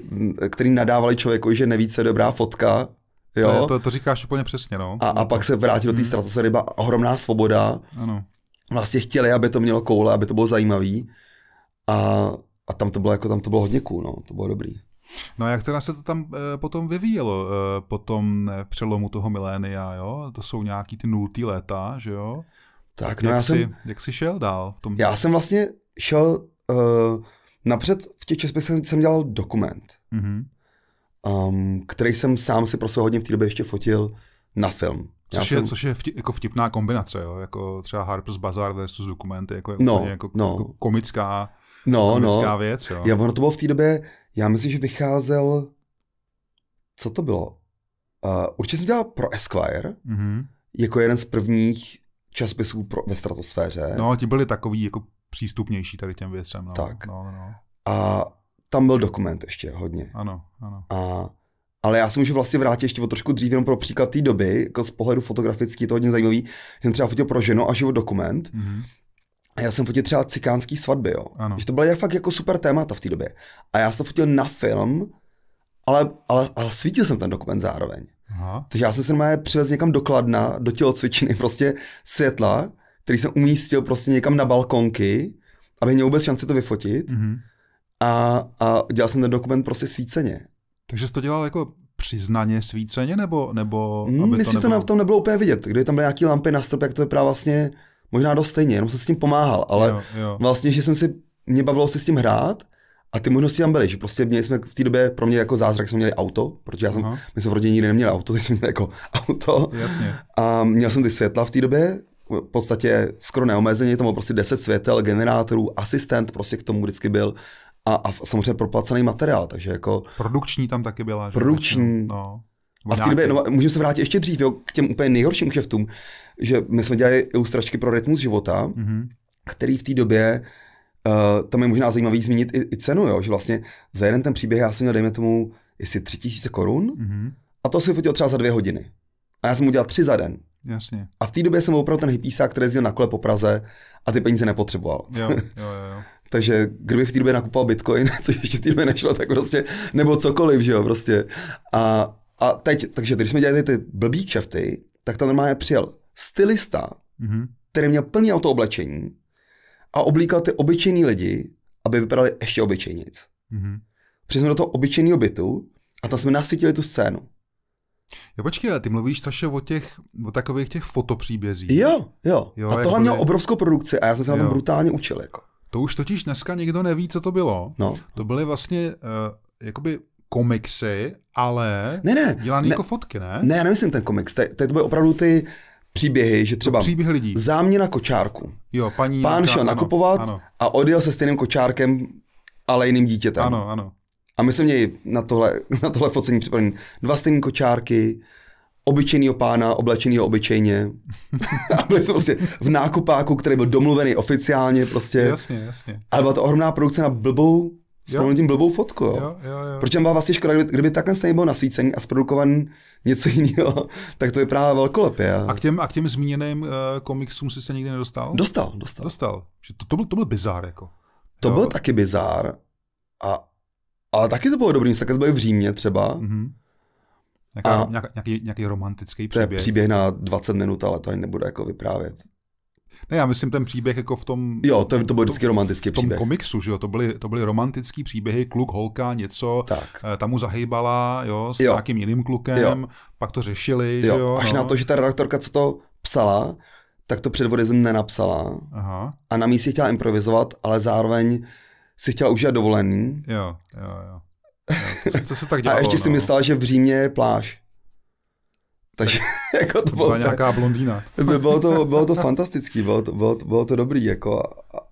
[SPEAKER 2] který nadávali člověku, že neví, co je dobrá fotka. Jo? To, je,
[SPEAKER 1] to, to říkáš úplně přesně, no. A,
[SPEAKER 2] a pak se vrátí do té hmm. stratosféry, ohromná svoboda. Ano vlastně chtěli, aby to mělo koule, aby to bylo zajímavý. A, a tam to bylo jako tam to bylo hodně cool, no, to bylo dobrý.
[SPEAKER 1] No a jak teda se to tam eh, potom vyvíjelo eh, po tom eh, přelomu toho milénia, jo? To jsou nějaký ty nultý léta, že jo?
[SPEAKER 2] Tak, no jak, já jsi,
[SPEAKER 1] jak jsi šel dál? V
[SPEAKER 2] tom... Já jsem vlastně šel uh, napřed v těch časopisech jsem, jsem dělal dokument, mm-hmm. um, který jsem sám si pro své hodně v té době ještě fotil na film. Což, jsem... je, což
[SPEAKER 1] je vtip, jako vtipná kombinace, jo? jako třeba Harper's Bazaar versus dokumenty, jako no, úplně jako,
[SPEAKER 2] no. jako komická, no, no. komická no. věc. Jo? Já, ono to bylo v té době, já myslím, že vycházel, co to bylo? Uh, určitě jsem dělal pro Esquire, mm-hmm. jako jeden z prvních časopisů pro, ve stratosféře. No,
[SPEAKER 1] ti byli takový jako přístupnější tady těm věcem. No. Tak. No, no. no.
[SPEAKER 2] A tam byl dokument ještě hodně. Ano, ano. A ale já se můžu vlastně vrátit ještě o trošku dřív, jenom pro příklad té doby, jako z pohledu fotografický, to hodně zajímavý. Jsem třeba fotil pro ženo a život dokument. Mm-hmm. A já jsem fotil třeba cikánský svatby, jo. Ano. Že to byla fakt jako super témata v té době. A já jsem fotil na film, ale, ale, ale svítil jsem ten dokument zároveň. Aha. Takže já jsem se normálně přivez někam do Kladna, do tělocvičiny, prostě světla, který jsem umístil prostě někam na balkonky, aby měl vůbec šanci to vyfotit. Mm-hmm. A, a dělal jsem ten dokument prostě svíceně.
[SPEAKER 1] Takže jsi to dělal jako
[SPEAKER 2] přiznaně svíceně, nebo, nebo hmm, aby myslím, to nebylo... že to na tom nebylo úplně vidět. Kdy tam byly nějaký lampy na strop, jak to vypadá vlastně možná dost stejně, jenom jsem s tím pomáhal, ale jo, jo. vlastně, že jsem si, mě bavilo si s tím hrát, a ty možnosti tam byly, že prostě měli jsme v té době, pro mě jako zázrak jsme měli auto, protože já jsem, Aha. my jsme v rodině nikdy neměli auto, takže jsme měli jako auto. Jasně. A měl jsem ty světla v té době, v podstatě skoro neomezeně, tam bylo prostě 10 světel, generátorů, asistent prostě k tomu vždycky byl a, a samozřejmě proplacený materiál, takže jako...
[SPEAKER 1] Produkční tam taky byla. Že? Produkční. No. A v té době, no,
[SPEAKER 2] můžeme se vrátit ještě dřív jo, k těm úplně nejhorším kšeftům, že my jsme dělali ilustračky pro Rytmus života, mm-hmm. který v té době, uh, eh, tam je možná zajímavý zmínit i, i cenu, jo, že vlastně za jeden ten příběh já jsem měl, dejme tomu, jestli tři tisíce korun, mm-hmm. a to si fotil třeba za dvě hodiny. A já jsem udělal tři za den. Jasně. A v té době jsem opravdu ten hypísák, který jezdil na kole po Praze a ty peníze nepotřeboval. Jo, jo, jo. jo. Takže kdybych v té době nakupoval bitcoin, což ještě v té době nešlo, tak prostě, nebo cokoliv, že jo, prostě. A, a teď, takže když jsme dělali ty blbý čefty, tak tam normálně přijel stylista, mm-hmm. který měl plný auto oblečení a oblíkal ty obyčejný lidi, aby vypadali ještě obyčejnic. Mm-hmm. Přišli jsme do toho obyčejného bytu a tam jsme nasvítili tu scénu.
[SPEAKER 1] Jo, počkej, ale ty mluvíš Saše o těch, o takových těch fotopříbězích.
[SPEAKER 2] Jo, jo. jo a tohle mělo mělo obrovskou produkci a já jsem se jo. na tom brutálně
[SPEAKER 1] učil. Jako. To už totiž dneska nikdo neví, co to bylo. No. To byly vlastně uh, jakoby komiksy, ale ne, ne, dělaný jako ne, jako
[SPEAKER 2] fotky, ne? Ne, já nemyslím ten komiks. Teď to byly opravdu ty příběhy, že třeba příběh lidí. záměna kočárku. Jo, paní Pán Janka, šel ano, nakupovat ano. a odjel se stejným kočárkem, ale jiným dítětem. Ano, ano. A my jsme měli na tohle, na tohle focení připravení dva stejné kočárky, obyčejného pána, oblečeného obyčejně. a byli jsme prostě v nákupáku, který byl domluvený oficiálně prostě. Jasně,
[SPEAKER 1] jasně. Ale
[SPEAKER 2] byla to ohromná produkce na blbou, s tím blbou fotku. Jo. Jo, jo, jo. Proč byla vlastně škoda, kdyby, kdyby takhle stejně byl nasvícený a zprodukovan něco jiného, tak to vypadá velkolepě. A k
[SPEAKER 1] těm, a k těm zmíněným uh, komiksům si se nikdy nedostal? Dostal, dostal. Dostal.
[SPEAKER 2] To, to, byl, to byl bizár jako. To jo. byl taky bizár. A, ale taky to bylo dobrý, my jsme byli v Římě třeba. Mm-hmm. Nějaká, nějaký, nějaký romantický příběh. To je příběh na 20 minut, ale to ani nebude jako vyprávět.
[SPEAKER 1] Ne, já myslím ten příběh jako v tom... Jo, to, to byl vždycky romantický příběh. V tom příběh. komiksu, že jo, to byly, to byly romantický příběhy, kluk, holka, něco, tak. Eh, tam mu zahýbala, jo, s jo. nějakým jiným klukem, jo. pak to řešili, jo. Že jo Až no. na to, že ta redaktorka,
[SPEAKER 2] co to psala, tak to před odjezdem nenapsala Aha. a na místě chtěla improvizovat, ale zároveň si chtěla užít dovolený. Jo, jo, jo.
[SPEAKER 1] No, to se tak dělalo, A ještě si no? myslel,
[SPEAKER 2] že v Římě je pláž. Takže jako to bylo... Byla nějaká
[SPEAKER 1] blondýna. bylo to, bylo to
[SPEAKER 2] fantastický, bylo to, bylo, to, bylo to dobrý, jako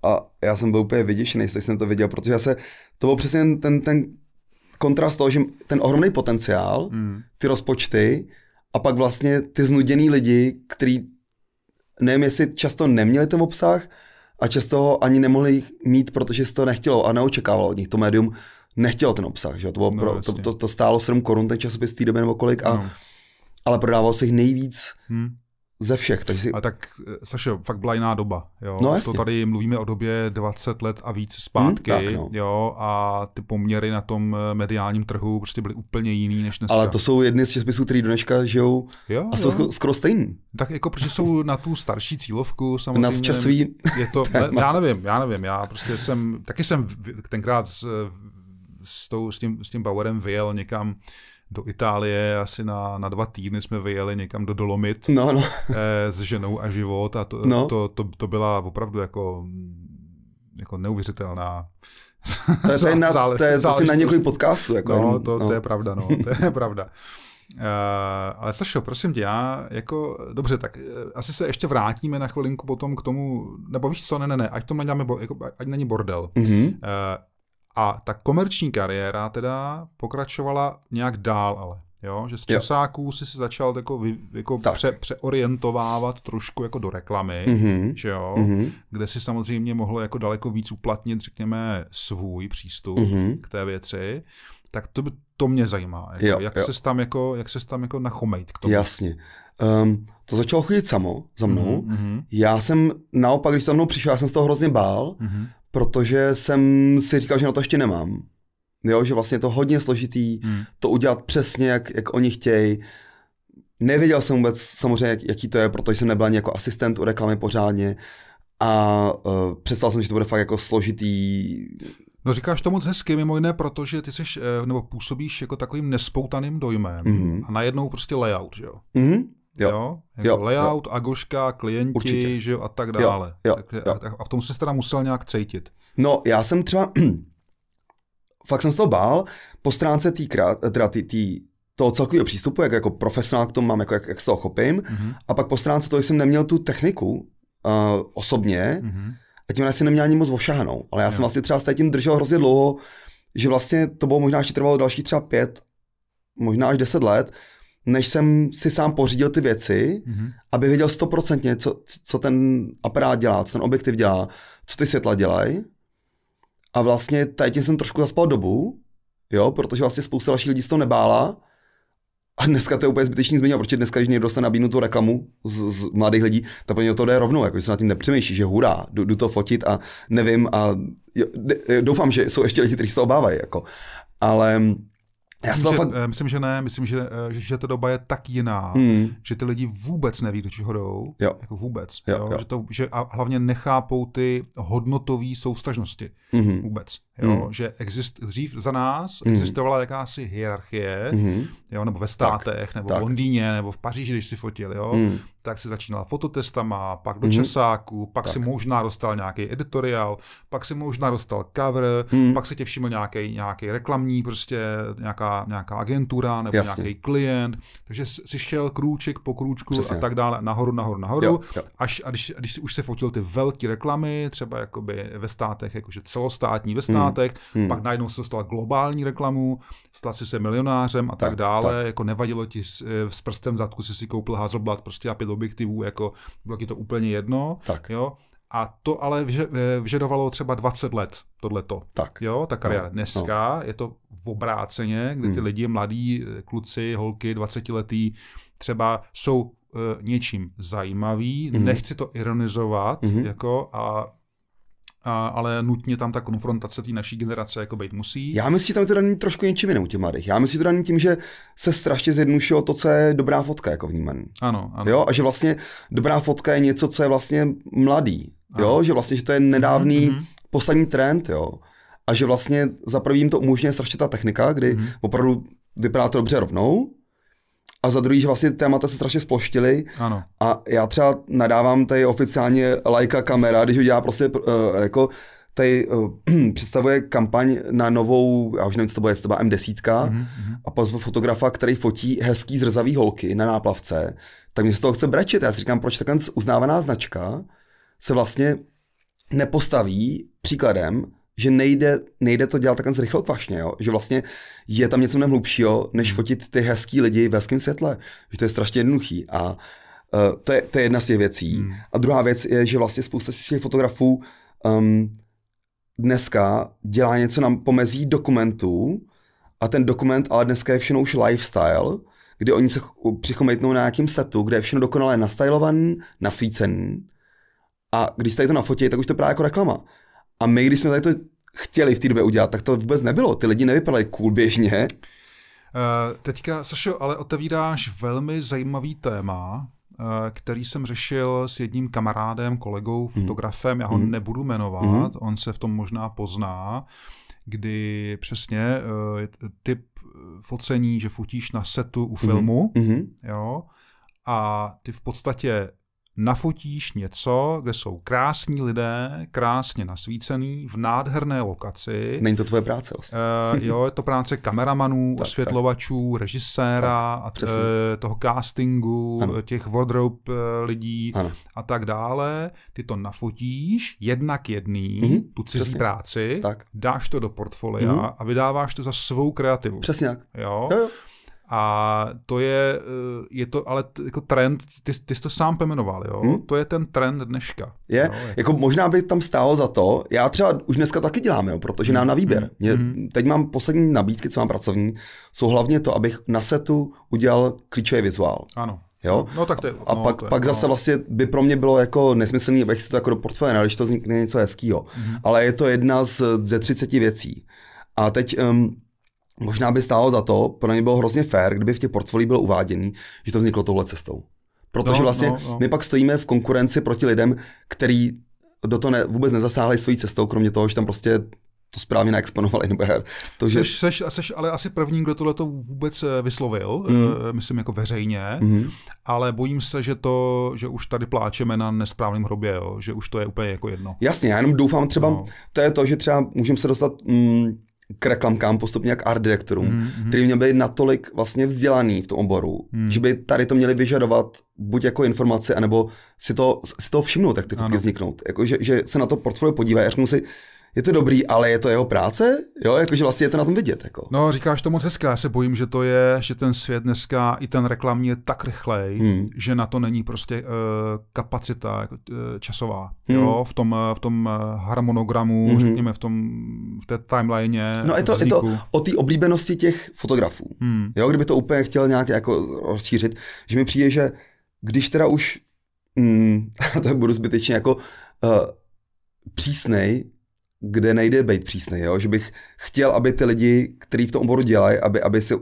[SPEAKER 2] a, a, já jsem byl úplně vyděšený, když jsem to viděl, protože já se, to byl přesně ten, ten, kontrast toho, že ten ohromný potenciál, hmm. ty rozpočty a pak vlastně ty znuděný lidi, který nevím, jestli často neměli ten obsah a často ho ani nemohli mít, protože se to nechtělo a neočekávalo od nich to médium nechtěl ten obsah. Že? To, bylo no, pro, to, to, to stálo 7 korun ten časopis té doby nebo kolik, a, no. ale prodával se jich nejvíc hmm. ze všech. Takže si... A
[SPEAKER 1] tak, eh, Sašo, fakt byla jiná doba. Jo? No, To tady mluvíme o době 20 let a víc zpátky. Hmm, tak, no. jo? A ty poměry na tom eh, mediálním trhu prostě byly úplně jiný než dneska. Ale to
[SPEAKER 2] jsou jedny z časopisů, které dneška žijou jo, a jsou jo. skoro stejný.
[SPEAKER 1] Tak jako, protože jsou na tu starší cílovku samozřejmě. Nadčasový je to, ne, já nevím, já nevím, já prostě jsem, taky jsem tenkrát z, s, tou, s, tím, s tím Bauerem vyjel někam do Itálie, asi na, na dva týdny jsme vyjeli někam do Dolomit no, no. Eh, s ženou a život a to, no. to, to, to byla opravdu jako, mm, jako neuvěřitelná to je, na, zálež, to je zálež, prostě na několik podcastů. Jako no, to, no. to je pravda, no, to je pravda. Uh, ale Sašo, prosím tě, já jako, dobře, tak eh, asi se ještě vrátíme na chvilinku potom k tomu, nebo víš co, ne, ne, ne, ať to není, jako, ať není bordel. Mm-hmm. Uh, a ta komerční kariéra teda pokračovala nějak dál ale. Jo, že z časáků si se začal jako, vy, jako tak. pře, přeorientovávat trošku jako do reklamy, mm-hmm. že jo, mm-hmm. kde si samozřejmě mohlo jako daleko víc uplatnit, řekněme, svůj přístup mm-hmm. k té věci. Tak to,
[SPEAKER 2] to mě zajímá. Jako, jo, jak, jo. Ses
[SPEAKER 1] tam jako, jak ses tam jako nachomejt
[SPEAKER 2] k tomu? Jasně. Um, to začalo chodit samo za mnou. Mm-hmm. Já jsem naopak, když za mnou přišel, já jsem z toho hrozně bál, mm-hmm protože jsem si říkal, že na to ještě nemám. Jo, že vlastně je to hodně složitý hmm. to udělat přesně, jak, jak oni chtějí. Nevěděl jsem vůbec samozřejmě, jak, jaký to je, protože jsem nebyl ani jako asistent u reklamy pořádně a uh, představil jsem, že to bude fakt jako složitý
[SPEAKER 1] No říkáš to moc hezky, mimo jiné, protože ty jsi, eh, nebo působíš jako takovým nespoutaným dojmem mm-hmm. a najednou prostě layout, že jo?
[SPEAKER 2] Mm-hmm. Jo. jo?
[SPEAKER 1] Jako jo. Layout, jo. agoška, klienti Určitě. že jo, a tak dále. Jo. Jo.
[SPEAKER 2] Takže, jo. A v tom se teda musel nějak cejtit. No, já jsem třeba... fakt jsem se to bál. Po stránce tý, teda tý, tý, toho celkového přístupu, jak jako profesionál k tomu mám, jako jak, jak se toho chopím. Mm-hmm. A pak po stránce toho, jsem neměl tu techniku uh, osobně, mm-hmm. a tím asi neměl ani moc ošahanou. Ale já jo. jsem vlastně třeba s tím držel hrozně dlouho, že vlastně to bylo možná ještě trvalo další třeba pět, možná až deset let, než jsem si sám pořídil ty věci, mm-hmm. aby věděl stoprocentně, co, co ten aparát dělá, co ten objektiv dělá, co ty světla dělají. A vlastně teď jsem trošku zaspal dobu, jo, protože vlastně spousta dalších lidí z toho nebála. A dneska to je úplně zbytečný změna, protože dneska, když někdo se nabídnu tu reklamu z, z mladých lidí, tak pro to jde rovnou, jako, se nad tím nepřemýšlí, že hurá, jdu, jdu to fotit a nevím a jo, doufám, že jsou ještě lidi, kteří se to obávají. Jako. Ale
[SPEAKER 1] já myslím, že, fakt... Eh, myslím, že ne, myslím, že, že, eh, že ta doba je tak jiná, hmm. že ty lidi vůbec neví, do čeho jdou. Jo. Jako vůbec. Jo, jo. Jo. Že to, že a hlavně nechápou ty hodnotové soustažnosti hmm. vůbec. Jo? Hmm. Že exist, dřív za nás hmm. existovala jakási hierarchie, hmm. jo? nebo ve státech, tak. nebo tak. v Londýně, nebo v Paříži, když si fotil. Jo? Hmm tak si začínala fototestama, pak do mm. časáku, pak tak. si možná dostal nějaký editoriál, pak si možná dostal cover, mm. pak se tě všiml nějaký, nějaký reklamní prostě, nějaká, nějaká agentura nebo Jasně. nějaký klient, takže si šel krůček po krůčku Přesně. a tak dále, nahoru, nahoru, nahoru, jo, jo. až a když, když si už se fotil ty velké reklamy, třeba jakoby ve státech, jakože celostátní ve mhm. státech, mm. pak najednou se dostala globální reklamu, stal si se milionářem a tak, tak dále, tak. jako nevadilo ti s, eh, s prstem zadku si si koupil hazelblad prostě a pět objektivů, jako bylo ti to úplně jedno. Tak. Jo? A to ale eh, vyžadovalo třeba 20 let, tohleto. Tak. Jo, ta kariéra. No, Dneska no. je to v obráceně, kdy ty hmm. lidi, mladí kluci, holky, 20 letý, třeba jsou e, něčím zajímavý, hmm. nechci to ironizovat, hmm. jako a a, ale nutně tam ta konfrontace té naší generace jako být musí. Já
[SPEAKER 2] myslím, že tam je to daný trošku něčím jiným těch mladých. Já myslím, že to daný tím, že se strašně zjednušilo to, co je dobrá fotka jako vnímaný. Ano, ano. Jo? A že vlastně dobrá fotka je něco, co je vlastně mladý. Ano. Jo? Že vlastně, že to je nedávný mm-hmm. poslední trend, jo. A že vlastně za prvým to umožňuje strašně ta technika, kdy mm-hmm. opravdu vypadá to dobře rovnou, a za druhý, že vlastně témata se strašně sploštily. Ano. A já třeba nadávám tady oficiálně lajka kamera, když udělá prostě uh, jako tady uh, představuje kampaň na novou, já už nevím, co to bude, jestli to byla M10, mm-hmm. Mhm. a pozve fotografa, který fotí hezký zrzavý holky na náplavce, tak mě se toho chce brečet. Já si říkám, proč takhle uznávaná značka se vlastně nepostaví příkladem že nejde, nejde to dělat takhle rychle kvašně, jo? že vlastně je tam něco mnohem hlubšího, než hmm. fotit ty hezký lidi v hezkém světle, že to je strašně jednoduchý a uh, to, je, to je jedna z těch věcí. Hmm. A druhá věc je, že vlastně spousta těch fotografů um, dneska dělá něco na pomezí dokumentů a ten dokument ale dneska je všechno už lifestyle, kdy oni se přichomejtnou na nějakým setu, kde je všechno dokonale nastylovaný, nasvícený, a když se tady to nafotí, tak už to právě jako reklama. A my, když jsme tady to chtěli v té době udělat, tak to vůbec nebylo. Ty lidi nevypadali cool běžně.
[SPEAKER 1] Uh, teďka, Sašo, ale otevíráš velmi zajímavý téma, uh, který jsem řešil s jedním kamarádem, kolegou, mhm. fotografem, já ho mm. nebudu jmenovat, mm. on se v tom možná pozná, kdy přesně uh, typ focení, že fotíš na setu u mhm. filmu, mm. jo, a ty v podstatě nafotíš něco, kde jsou krásní lidé, krásně nasvícený, v nádherné lokaci. Není to tvoje práce vlastně. Uh, jo, je to práce kameramanů, tak, osvětlovačů, tak. režiséra, tak, a eh, t, toho castingu, ano. těch wardrobe eh, lidí ano. a tak dále. Ty to nafotíš jednak jedný, mm-hmm, tu cizí přesně. práci, tak. dáš to do portfolia mm-hmm. a vydáváš to za svou kreativu. Přesně tak. Jo? jo, jo. A to je, eh, je to ale jako trend, ty, ty jsi to sám pojmenoval, jo? Hmm? To je ten trend dneška.
[SPEAKER 2] Je, no, je, jako možná by tam stálo za to, já třeba už dneska taky dělám, jo, protože hm, nám na výběr. Hm, mě, hmm. Teď mám poslední nabídky, co mám pracovní, jsou hlavně to, abych na setu udělal klíčový vizuál. Ano. Jo? No, tak to je, a no, pak, to je, pak no. zase vlastně by pro mě bylo jako nesmyslný, abych si to jako do portfolia, když to vznikne něco hezkýho. Mm-hmm. Ale je to jedna z, ze 30 věcí. A teď um, možná by stálo za to, pro mě bylo hrozně fair, kdyby v těch portfolí bylo uváděný, že to vzniklo touhle cestou. Protože no, vlastně no, no. my pak stojíme v konkurenci proti lidem, který do toho ne, vůbec nezasáhli svojí cestou, kromě toho, že tam prostě to správně naexponovali. Nebo to, že... seš,
[SPEAKER 1] seš, seš ale asi první, kdo tohle to vůbec eh, vyslovil, mm. myslím jako veřejně, mm. ale bojím se, že to, že už tady pláčeme na nesprávném hrobě, jo? že už to je úplně jako jedno.
[SPEAKER 2] Jasně, já jenom doufám třeba, no. to je to, že třeba můžeme se dostat... Mm, k reklamkám postupně jak art direktorům, mm-hmm. který měl být natolik vlastně vzdělaný v tom oboru, mm. že by tady to měli vyžadovat buď jako informace, anebo si to, si to všimnout, jak ty fotky ano. vzniknout. Jako, že, že, se na to portfolio podívají a řeknou si, je to dobrý, ale je to jeho práce? Jo, jakože vlastně je to na tom vidět. Jako.
[SPEAKER 1] No, říkáš to moc hezké, já se bojím, že to je, že ten svět dneska i ten reklamní je tak rychlej, hmm. že na to není prostě uh, kapacita uh, časová. Hmm. Jo, v tom, eh, v tom harmonogramu, hmm. řekněme, v tom, v té timeline. No, je to, je to
[SPEAKER 2] o té oblíbenosti těch fotografů. Hmm. Jo, kdyby to úplně chtěl nějak jako rozšířit, že mi přijde, že když teda už, mm, to budu zbytečně jako uh, přísnej, kde nejde být přísný, jo? že bych chtěl, aby ty lidi, kteří v tom oboru dělají, aby, aby si,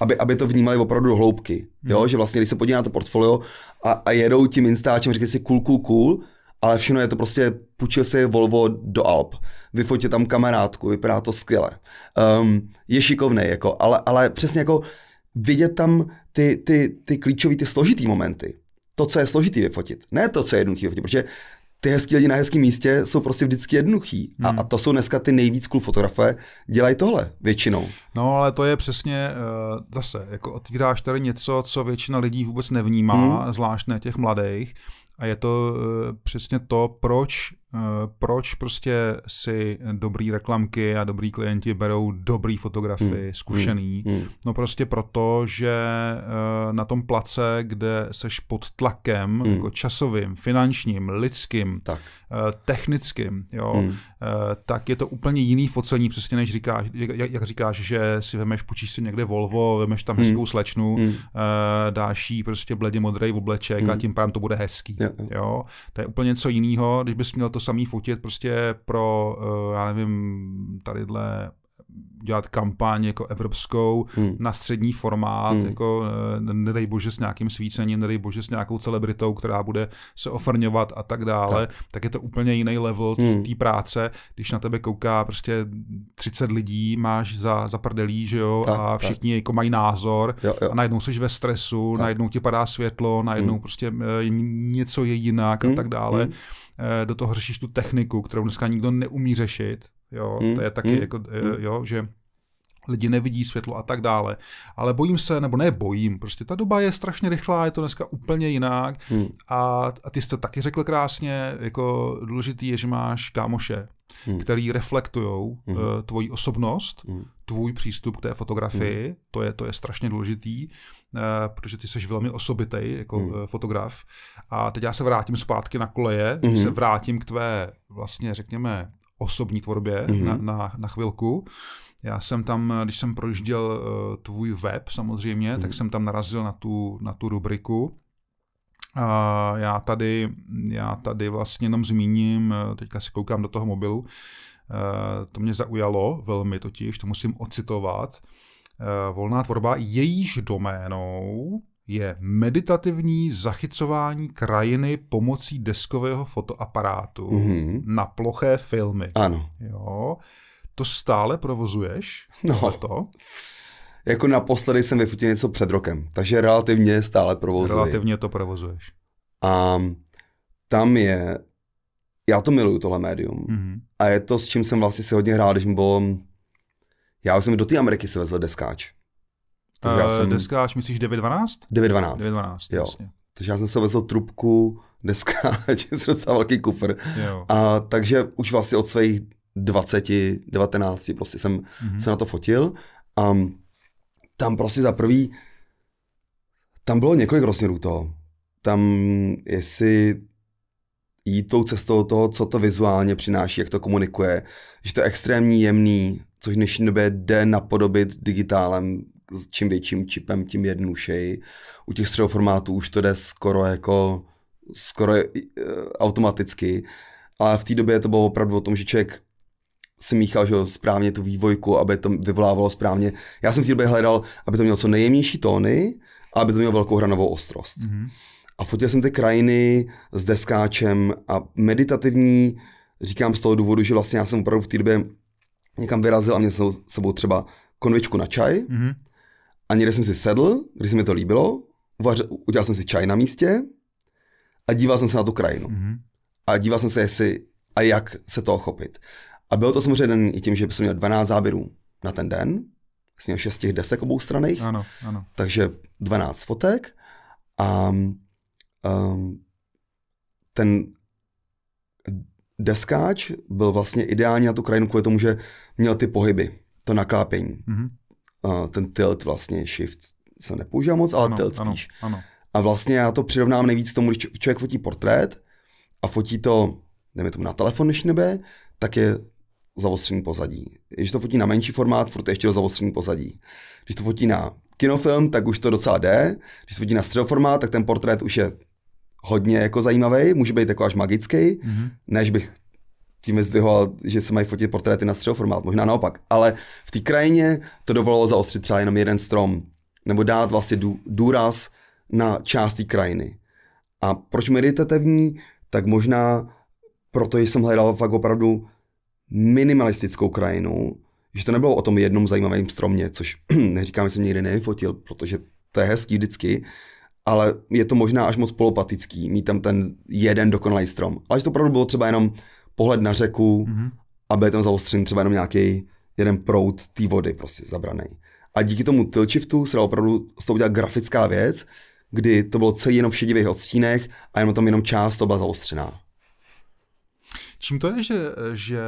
[SPEAKER 2] aby, aby to vnímali opravdu do hloubky. Jo? Hmm. Že vlastně, když se podívá na to portfolio a, a jedou tím instáčem, říkají si cool, cool, cool, ale všechno je to prostě, půjčil si Volvo do Alp, vyfotě tam kamarádku, vypadá to skvěle. Um, je šikovný, jako, ale, ale přesně jako vidět tam ty, ty, ty klíčové, ty složitý momenty. To, co je složitý vyfotit, ne to, co je jednoduchý vyfotit, protože ty hezký lidi na hezkém místě jsou prostě vždycky jednoduchý. Hmm. A, a to jsou dneska ty nejvíc cool fotografé, dělají tohle většinou.
[SPEAKER 1] No ale to je přesně uh, zase, jako otvíráš tady něco, co většina lidí vůbec nevnímá, hmm. zvlášť ne těch mladých. A je to uh, přesně to, proč Eh, proč prostě si dobrý reklamky a dobrý klienti berou dobrý fotografii, hmm. hmm. zkušený. Hmm. No prostě proto, že eh, na tom place, kde seš pod tlakem hmm. jako časovým, finančním, lidským, tak. Eh, technickým, jo, hmm. Eh, tak je to úplně jiný focení, přesně než říkáš, jak, jak říkáš, že si vemeš, půjčíš si někde Volvo, vemeš tam hmm. hezkou hmm. slečnu, hmm. Eh, dáš jí prostě bledě modrý obleček hmm. a tím pádem to bude hezký. Yeah. jo. To je úplně něco jiného, když bys měl to samý fotit prostě pro, eh, já nevím, tadyhle dělat kampaň jako evropskou hmm. na střední formát, hmm. jako eh, nedej bože s nějakým svícením, nedej bože s nějakou celebritou, která bude se ofrňovat a tak dále, tak, tak je to úplně jiný level hmm. práce, když na tebe kouká prostě 30 lidí, máš za, za prdelí, že jo, tak, a všichni tak. jako mají názor jo, jo. a najednou jsi ve stresu, tak. najednou ti padá světlo, najednou hmm. prostě eh, něco je jinak hmm. a tak dále. Hmm eh, do toho řešíš tu techniku, kterou dneska nikdo neumí řešit, Jo, hmm. To je taky, hmm. jako, eh, hm. jo, že lidi nevidí světlo a tak dále. Ale bojím se, nebo ne bojím, prostě ta doba je strašně rychlá, je to dneska úplně jinak. Hmm. A, a ty jste taky řekl krásně, jako důležitý je, že máš kámoše, hmm. který reflektují hmm. uh, eh, tvoji osobnost, hmm. tvůj přístup k té fotografii, hmm. to, je, to je strašně důležitý, uh, protože ty jsi velmi osobitý jako hmm. uh, fotograf. A teď já se vrátím zpátky na koleje, hmm. se vrátím k tvé vlastně, řekněme, osobní tvorbě mm-hmm. na, na, na chvilku. Já jsem tam, když jsem projížděl uh, tvůj web samozřejmě, mm-hmm. tak jsem tam narazil na tu, na tu rubriku. A já tady, já tady vlastně jenom zmíním, eh, teďka si koukám do toho mobilu, eh, to mě zaujalo velmi totiž, to musím ocitovat. Volná tvorba, jejíž doménou je meditativní zachycování krajiny pomocí deskového fotoaparátu mm-hmm. na ploché filmy. Ano. Jo. To stále provozuješ? No. To?
[SPEAKER 2] Jako naposledy jsem vyfotil něco před rokem, takže relativně stále provozuji. Relativně
[SPEAKER 1] to provozuješ.
[SPEAKER 2] A tam je, já to miluju tohle médium. Mm-hmm. A je to, s čím jsem vlastně si hodně hrál, když mi bylo, já už jsem do té Ameriky si vezl deskáč. Tak já eh, jsem... Dneska
[SPEAKER 1] až myslíš 912? 912. 912, jo. Jasně.
[SPEAKER 2] Takže já jsem se vezl trubku, dneska, že jsem docela velký kufr. Jo. A takže už vlastně od svých 20, 19 prostě jsem mm-hmm. se na to fotil. A tam prostě za prvý, tam bylo několik rozměrů toho. Tam, jestli jít tou cestou toho, co to vizuálně přináší, jak to komunikuje, že to je extrémně jemný, což v dnešní době jde napodobit digitálem, s čím větším čipem, tím jednušej. U těch středoformátů už to jde skoro jako skoro uh, automaticky, ale v té době to bylo opravdu o tom, že člověk si míchal že správně tu vývojku, aby to vyvolávalo správně. Já jsem v té době hledal, aby to mělo co nejjemnější tóny, a aby to mělo velkou hranovou ostrost. Mm-hmm. A fotil jsem ty krajiny s deskáčem a meditativní, říkám z toho důvodu, že vlastně já jsem opravdu v té době někam vyrazil a měl jsem sebou třeba konvičku na čaj, mm-hmm. A někde jsem si sedl, když se mi to líbilo, uvařil, udělal jsem si čaj na místě a díval jsem se na tu krajinu. Mm-hmm. A díval jsem se, jestli a jak se toho chopit. A bylo to samozřejmě den i tím, že jsem měl 12 záběrů na ten den. Jsem měl 6 těch desek obou strany, Ano, ano. Takže 12 fotek. A um, ten deskáč byl vlastně ideální na tu krajinu kvůli tomu, že měl ty pohyby, to naklápění. Mm-hmm. Eh, ten tilt vlastně, shift se nepoužívá moc, ale ano, tilt spíš. Ano, ano. A vlastně já to přirovnám nejvíc tomu, když člověk fotí portrét a fotí to, nevím, tomu na telefon než nebe, tak je zaostřený pozadí. Když to fotí na menší formát, furt je ještě zaostřený pozadí. Když to fotí na kinofilm, tak už to docela jde. Když to fotí na středoformát, tak ten portrét už je hodně jako zajímavý, může být jako až magický, mm-hmm. než bych tím zdvihoval, že se mají fotit portréty na střeloformát, možná naopak. Ale v té krajině to dovolilo zaostřit třeba jenom jeden strom, nebo dát vlastně důraz na část té krajiny. A proč meditativní? Tak možná proto jsem hledal fakt opravdu minimalistickou krajinu, že to nebylo o tom jednom zajímavém stromě, což neříkám, že jsem nikdy nefotil, protože to je hezký vždycky, ale je to možná až moc polopatický, mít tam ten jeden dokonalý strom. Ale že to opravdu bylo třeba jenom pohled na řeku mm-hmm. aby tam zaostřený třeba jenom nějaký jeden prout té vody prostě zabraný. A díky tomu tiltshiftu se dá opravdu z toho udělat grafická věc, kdy to bylo celý jenom v šedivých odstínech a jenom tam jenom část to byla zaostřená.
[SPEAKER 1] Čím to je, že, že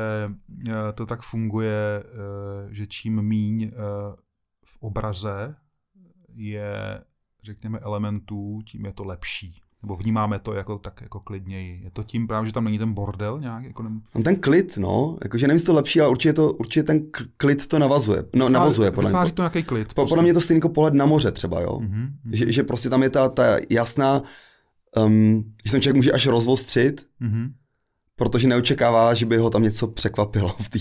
[SPEAKER 1] eh, to tak funguje, eh, že čím míň eh, v obraze je, řekněme, elementů, tím je to lepší? nebo vnímáme to jako tak jako klidněji. Je to tím právě, že tam není ten bordel nějak? Jako nem...
[SPEAKER 2] On ten klid, no, jakože nevím, to lepší, ale určitě, to, určitě ten klid to navazuje. No, Vytváří, navazuje, podle mě. to
[SPEAKER 1] nějaký klid. Po, prostě. podle mě to
[SPEAKER 2] stejně jako pohled na moře třeba, jo. Mm-hmm. Že, že, prostě tam je ta, ta jasná, um, že ten člověk může až rozvostřit, mm-hmm protože neočekává, že by ho tam něco překvapilo v té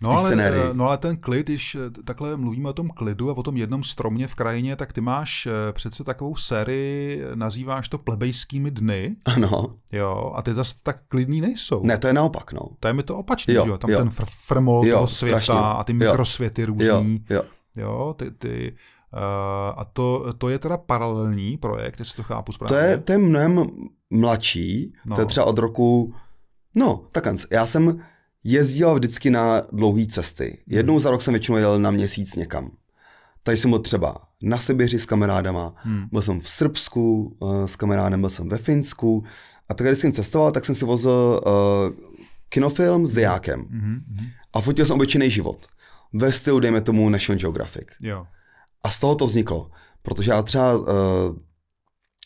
[SPEAKER 2] no, scenérii.
[SPEAKER 1] No ale ten klid, když eh, takhle mluvíme o tom klidu a o tom jednom stromě v krajině, tak ty máš eh, přece takovou sérii, eh, nazýváš to plebejskými dny. Ano. Jo, a ty zase tak klidní nejsou. Ne, to je naopak, no. To je mi to opačný, jo, že Tam jo. ten fr- frmol jo, toho světa strašně. a ty mikrosvěty jo. různý. Jo, jo. jo ty, ty Uh, a to, to je teda paralelní projekt, jestli to chápu správně. To je,
[SPEAKER 2] to je mnohem mladší, no. to je třeba od roku No, tak Já jsem jezdil vždycky na dlouhé cesty. Jednou hmm. za rok jsem většinou jel na měsíc někam. Takže jsem byl třeba na Sibiři s kamarádama, hmm. byl jsem v Srbsku eh, s kamarádem, byl jsem ve Finsku. A tak, když jsem cestoval, tak jsem si vozil uh, kinofilm s dejákem. Hmm. Mhm. A fotil jsem obyčejný život. Ve stylu, dejme tomu, National Geographic. Jo. A z toho to vzniklo. Protože já třeba uh,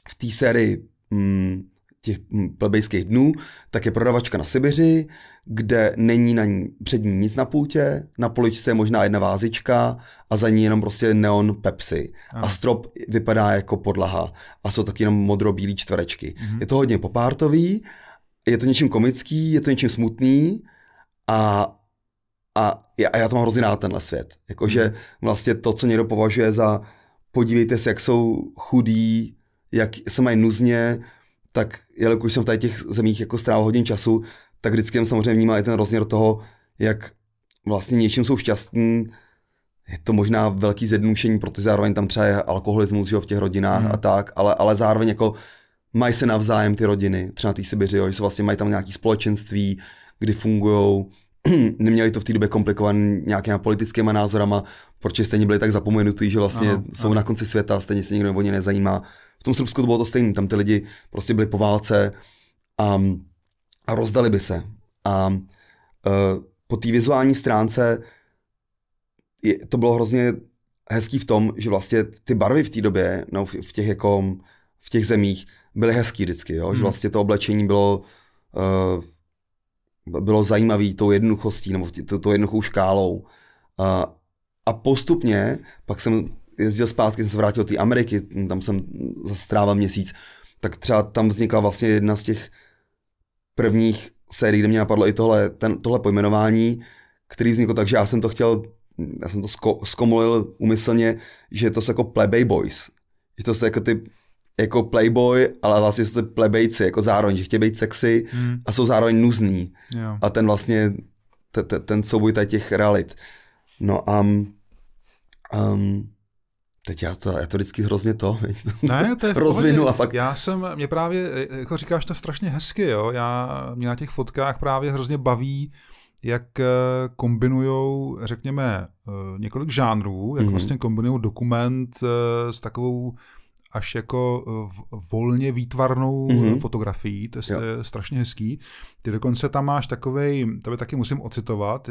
[SPEAKER 2] v té sérii mm, těch hm, plebejských dnů, tak je prodavačka na Sibiři, kde není na ní, před ní nic na půtě, na poličce je možná jedna vázička a za ní jenom prostě neon Pepsi. Aha. A strop vypadá jako podlaha a jsou taky jenom modro-bílé čtverečky. Mhm. Je to hodně popártový, je to něčím komický, je to něčím smutný a a já, a já to mám hrozně rád, tenhle svět. Jakože mhm. vlastně to, co někdo považuje za podívejte se, jak jsou chudí, jak se mají nuzně, tak jelikož jsem v tady těch zemích jako strávil hodin času, tak vždycky jsem samozřejmě vnímal i ten rozměr toho, jak vlastně něčím jsou šťastní, je to možná velký zjednodušení protože zároveň tam třeba je alkoholismus v těch rodinách mm. a tak, ale, ale zároveň jako mají se navzájem ty rodiny, třeba na té Sibiři, jo, že se vlastně mají tam nějaké společenství, kdy fungují, neměli to v té době komplikované nějakými politickými názorama, protože stejně byli tak zapomenutí, že vlastně ano, jsou ano. na konci světa, stejně se nikdo o ně nezajímá tom Srbsku to bylo to stejné, tam ty lidi prostě byli po válce a, a rozdali by se. A uh, po té vizuální stránce je, to bylo hrozně hezký v tom, že vlastně ty barvy v té době, no, v, v těch jako, v těch zemích byly hezký vždycky, jo? Hmm. že vlastně to oblečení bylo uh, bylo zajímavé tou jednoduchostí nebo tou jednoduchou škálou. Uh, a postupně pak jsem jezdil zpátky, jsem se vrátil do té Ameriky, tam jsem zastrával měsíc, tak třeba tam vznikla vlastně jedna z těch prvních sérií, kde mě napadlo i tohle, ten, tohle pojmenování, který vzniklo tak, že já jsem to chtěl, já jsem to sko, skomolil umyslně, že to jsou jako plebej boys. Že to jsou jako ty jako playboy, ale vlastně jsou ty plebejci, jako zároveň, že chtějí být sexy hmm. a jsou zároveň nuzný. Yeah. A ten vlastně, t, t, ten souboj těch realit. No a um, um, Teď já to, já to vždycky hrozně to, ne, to je rozvinu a
[SPEAKER 1] pak... Já jsem, mě právě, jako říkáš to strašně hezky, jo, já, mě na těch fotkách právě hrozně baví, jak eh, kombinujou, řekněme, eh, několik žánrů, jak mm-hmm. vlastně kombinujou dokument eh, s takovou až jako volně výtvarnou mm-hmm. fotografií, to je jo. strašně hezký. Ty dokonce tam máš takovej, tebe taky musím ocitovat,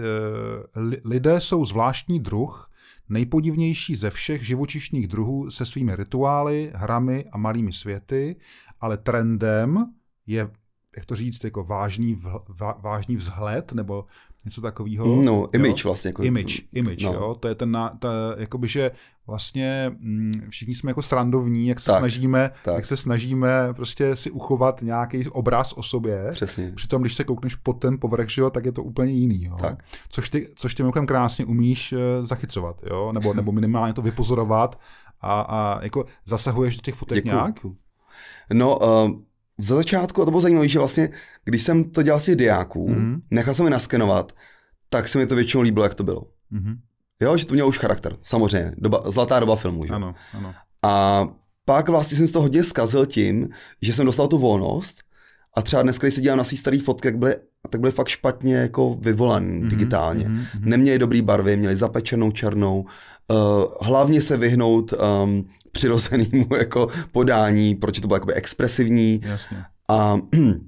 [SPEAKER 1] lidé jsou zvláštní druh, nejpodivnější ze všech živočišných druhů se svými rituály, hrami a malými světy, ale trendem je, jak to říct, jako vážný, vl, vážný vzhled nebo něco takového. No, image jo? vlastně. Jako, image, image, no. jo, to je ten, na, ta, jakoby, že vlastně mm, všichni jsme jako srandovní, jak se tak, snažíme, tak. jak se snažíme prostě si uchovat nějaký obraz o sobě. Přesně. Přitom, když se koukneš pod ten povrch, že jo, tak je to úplně jiný, jo. Tak. Což ty, což ty mimochodem krásně umíš eh, zachycovat, jo, nebo, nebo minimálně to vypozorovat a, a jako zasahuješ do těch fotek Děkuju. nějak?
[SPEAKER 2] No, uh za začátku, a to bylo zajímavé, že vlastně, když jsem to dělal si diáků, mm. nechal jsem je naskenovat, tak se mi to většinou líbilo, jak to bylo. Mm. Jo, že to mělo už charakter, samozřejmě. Doba, zlatá doba filmu, že? Ano, ano. A pak vlastně jsem to hodně zkazil tím, že jsem dostal tu volnost a třeba dneska, když se dívám na svý starý fotky, tak byly, tak byly fakt špatně jako vyvolaný mm-hmm, digitálně. Mm-hmm. Neměli dobrý barvy, měli zapečenou černou. Uh, hlavně se vyhnout um, přirozenému jako podání, protože to bylo jakoby expresivní. Jasně. A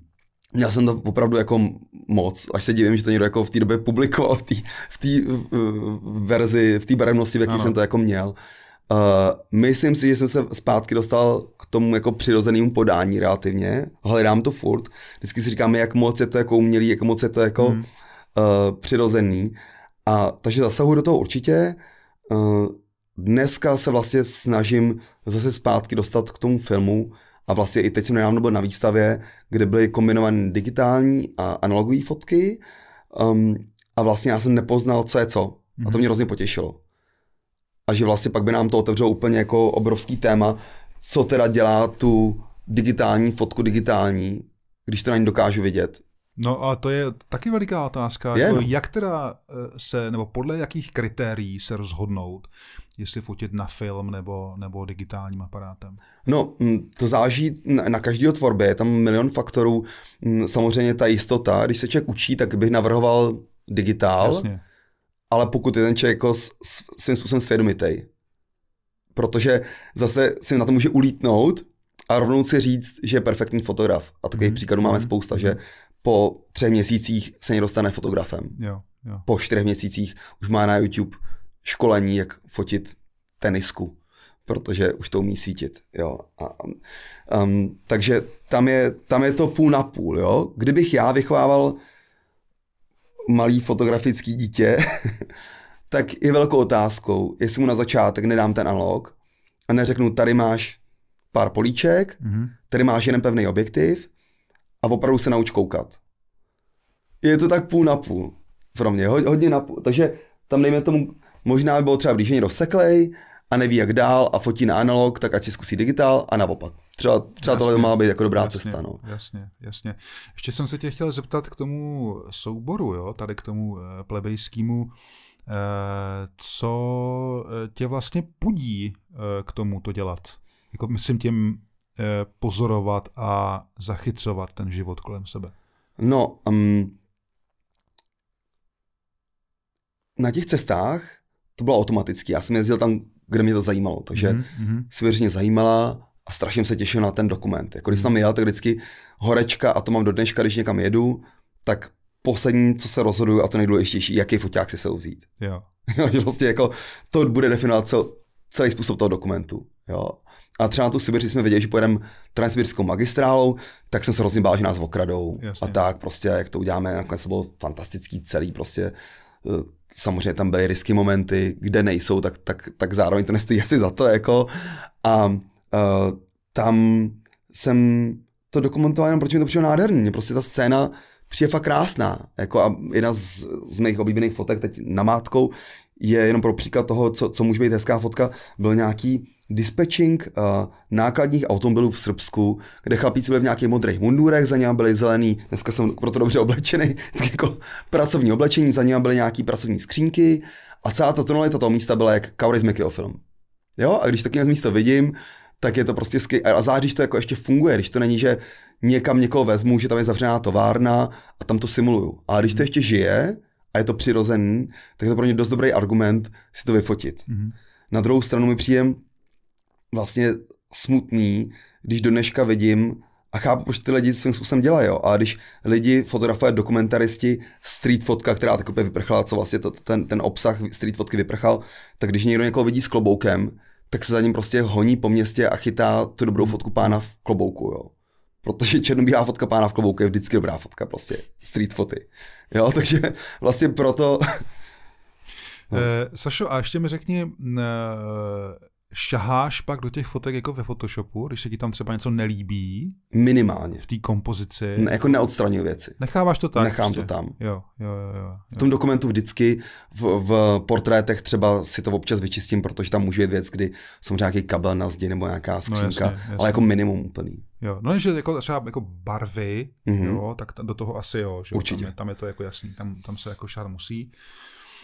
[SPEAKER 2] měl jsem to opravdu jako moc, až se divím, že to někdo jako v té době publikoval v té v tý, uh, verzi, v té barevnosti, v jaké jsem to jako měl. Uh, myslím si, že jsem se zpátky dostal k tomu jako přirozenému podání relativně. Hledám to furt. Vždycky si říkám, jak moc je to jako umělý, jak moc je to jako hmm. uh, přirozený. A takže zasahuji do toho určitě. Uh, dneska se vlastně snažím zase zpátky dostat k tomu filmu a vlastně i teď jsem nedávno byl na výstavě, kde byly kombinované digitální a analogové fotky um, a vlastně já jsem nepoznal, co je co. A to hmm. mě hrozně potěšilo a že vlastně pak by nám to otevřelo úplně jako obrovský téma, co teda dělá tu digitální fotku digitální, když to na ní dokážu vidět.
[SPEAKER 1] No a to je taky veliká otázka, je, jako no. jak teda eh, se, nebo podle jakých kritérií se rozhodnout, jestli fotit na film nebo, nebo digitálním aparátem?
[SPEAKER 2] No, mm, to záží na každého tvorbě, je tam milion faktorů. Mm, samozřejmě ta jistota, když se člověk učí, tak bych navrhoval digitál. Jasně ale pokud je ten člověk jako s, svým způsobem svědomitej. Protože zase si na to může ulítnout a rovnou si říct, že je perfektní fotograf. A takových mm. příkladů máme mm. spousta, že mhm. po třech měsících se někdo stane fotografem. Jo, jo. Po čtyřech měsících už má na YouTube školení, jak fotit tenisku, protože už to umí svítit. Jo. A, um, takže tam je, tam je to půl na půl. Jo. Kdybych já vychovával malý fotografický dítě, tak je velkou otázkou, jestli mu na začátek nedám ten analog a neřeknu, tady máš pár políček, mm-hmm. tady máš jeden pevný objektiv a opravdu se nauč koukat. Je to tak půl na půl pro mě, hodně na půl. Takže tam nejme tomu, možná by bylo třeba, když je někdo seklej a neví jak dál a fotí na analog, tak ať si zkusí digitál a naopak třeba, třeba jasně, tohle má být jako dobrá jasně, cesta. No.
[SPEAKER 1] Jasně, jasně. Ještě jsem se tě chtěl zeptat k tomu souboru, jo, tady k tomu eh, plebejskému, eh, co eh, tě vlastně pudí k tomu to dělat? Jako myslím tím pozorovat a zachycovat ten život kolem sebe.
[SPEAKER 2] No, um, na těch cestách to bylo automaticky. Já jsem jezdil tam, kde mě to zajímalo, takže mm-hmm. Mhm. se zajímala a strašně se těšil na ten dokument. Jako když hmm. jsem tam jel, tak vždycky horečka, a to mám do dneška, když někam jedu, tak poslední, co se rozhoduju, a to nejdůležitější, jaký foťák si se vzít. Jo. že vlastně jako to bude definovat cel, celý způsob toho dokumentu. Jo. A třeba na tu Sibir, když jsme věděli, že pojedeme transsibirskou magistrálou, tak jsem se hrozně bál, že nás okradou. Jasně. A tak prostě, jak to uděláme, nakonec to bylo fantastický celý prostě eh, samozřejmě tam byly risky momenty, kde nejsou, tak, tak, tak zároveň to nestojí asi za to, jako. A Eh, tam jsem to dokumentoval jenom, proč mi to přišlo nádherný. Mě prostě ta scéna přijde fakt krásná. Jako a jedna z, z mých oblíbených fotek teď namátkou je jenom pro příklad toho, co, co může být hezká fotka, byl nějaký dispatching uh, eh, nákladních automobilů v Srbsku, kde chlapíci byli v nějakých modrých mundurech, za něma byly zelený, dneska jsem proto dobře oblečený, tak jako pracovní oblečení, za něma byly nějaký pracovní skřínky a celá ta tonalita toho místa byla jak Kauris Mekio film. Jo, a když taky z místa vidím, tak je to prostě skvělé. A záříš když to jako ještě funguje, když to není, že někam někoho vezmu, že tam je zavřená továrna a tam to simuluju. A když to mhm. ještě žije a je to přirozený, tak je to pro ně dost dobrý argument si to vyfotit. Mm-hmm. Na druhou stranu mi příjem vlastně smutný, když do dneška vidím, a chápu, proč ty lidi svým způsobem dělají. A když lidi, fotografové, dokumentaristi, street fotka, která tak vyprchala, co vlastně to, ten, ten obsah street fotky vyprchal, tak když někdo někoho vidí s kloboukem, tak se za ním prostě honí po městě a chytá tu dobrou fotku pána v klobouku, jo. Protože černobílá fotka pána v klobouku je vždycky dobrá fotka, prostě. Street foty. Jo, takže vlastně proto...
[SPEAKER 1] No. Eh, Sašo, a ještě mi řekni, eh, šaháš pak do těch fotek jako ve Photoshopu, když se ti tam třeba něco nelíbí?
[SPEAKER 2] Minimálně.
[SPEAKER 1] V té kompozici? Ne, jako
[SPEAKER 2] neodstraňuji věci. Necháváš to prostě? tam? Nechám prostě. to tam.
[SPEAKER 1] Jo, jo, jo, jo. V tom
[SPEAKER 2] dokumentu vždycky, v, v portrétech třeba si to občas vyčistím, protože tam může být věc, kdy samozřejmě nějaký kabel na zdi nebo nějaká no, skřínka, no, jasně, jasně. ale jako minimum úplný.
[SPEAKER 1] Jo, no že jako třeba jako barvy, mm-hmm. jo, tak do toho asi jo. Že? Určitě. Tam je, tam je to jako jasný, tam, tam se jako šar musí. Uh,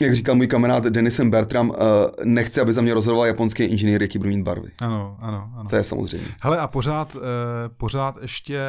[SPEAKER 2] jak říkal můj kamarád Denisem Bertram, uh, eh, nechci, aby za mě rozhodoval japonský inženýr, jaký budu mít barvy. Ano, ano, ano. To je samozřejmě.
[SPEAKER 1] Hele, a pořád, uh, pořád ještě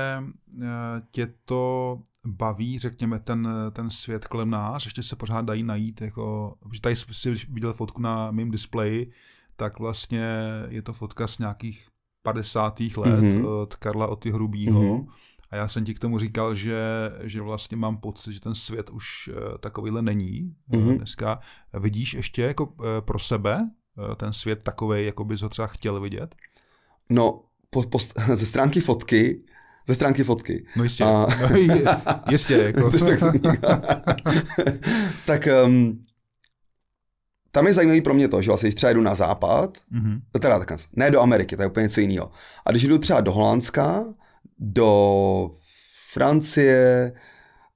[SPEAKER 1] uh, tě to baví, řekněme, ten, ten svět kolem nás, ještě se pořád dají najít, jako, že tady jsi viděl fotku na mém displeji, tak vlastně je to fotka z nějakých 50. let mm-hmm. od Karla Oty Hrubýho. Mm-hmm a já jsem ti k tomu říkal, že, že vlastně mám pocit, že ten svět už eh, takovýhle není mm-hmm. dneska. Vidíš ještě jako eh, pro sebe ten svět takový, jako bys ho třeba
[SPEAKER 2] chtěl vidět? No, po, po, ze stránky fotky ze stránky fotky. No jistě, a... no, jistě. Jako. tak, tak um, tam je zajímavý pro mě to, že vlastně, když třeba jdu na západ, mm-hmm. teda tak, ne do Ameriky, to je úplně něco jiného. A když jdu třeba do Holandska, do Francie,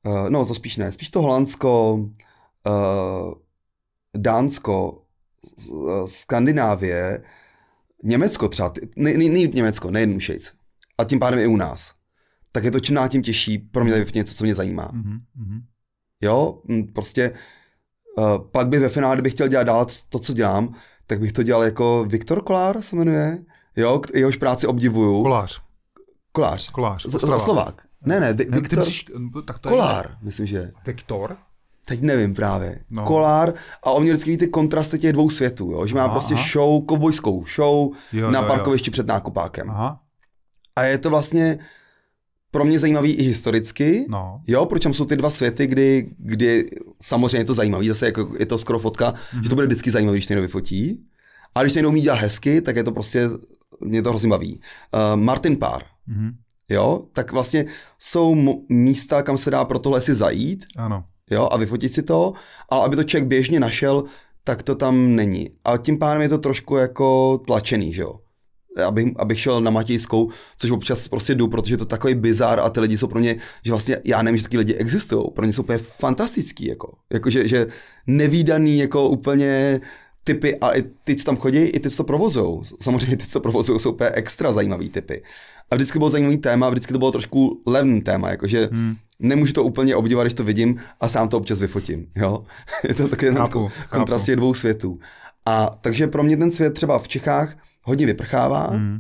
[SPEAKER 2] eh, no to spíš ne, spíš to Holandsko, eh, Dánsko, eh, Skandinávie, Německo třeba, ne ne, ne, Německo, nejen Mušejc. A tím pádem i u nás. Tak je to čím tím těžší pro mě v něco, co mě zajímá.
[SPEAKER 3] Mm-hmm.
[SPEAKER 2] Jo, mm, prostě uh, pak bych ve finále, kdybych chtěl dělat dál to, co dělám, tak bych to dělal jako Viktor Kolár se jmenuje, jo, jehož práci obdivuju. Kolář. Kolář. Kolář. Ostrava. Slovák. Ne, ne, Viktor. Ne, ty myslíš, eh, tak to Kolár, je... myslím, že. Viktor? Teď nevím právě. No. Kolár a on měl vždycky ty kontrasty těch dvou světů, jo? že má Aha. prostě show, kovbojskou show jo, na jo, parkovišti jo. před nákopákem. Aha. A je to vlastně pro mě zajímavý i historicky, no. jo, proč tam jsou ty dva světy, kdy, kdy samozřejmě je to zajímavý, zase jako je to skoro fotka, mm-hmm. že to mhm. bude vždycky zajímavý, když někdo vyfotí. A když někdo umí dělat hezky, tak je to prostě, mě to hrozně baví. Uh, Martin Parr. Mm-hmm. Jo, tak vlastně jsou místa, kam se dá pro tohle si zajít. Ano. Jo, a vyfotit si to, ale aby to člověk běžně našel, tak to tam není. A tím pádem je to trošku jako tlačený, že jo. Abych, abych šel na Matějskou, což občas prostě jdu, protože to takový bizar a ty lidi jsou pro mě, že vlastně já nevím, že taky lidi existují, pro ně jsou úplně fantastický, jako, jako že, že nevýdaný, jako úplně typy, a i ty, co tam chodí, i ty, co to provozují. Samozřejmě ty, co to provozují jsou úplně extra zajímavý typy. A vždycky bylo zajímavý téma, vždycky to bylo trošku levný téma, jakože hmm. nemůžu to úplně obdivovat, když to vidím a sám to občas vyfotím, jo. je to takový jeden kontrast těch dvou světů. A takže pro mě ten svět třeba v Čechách hodně vyprchává, hmm.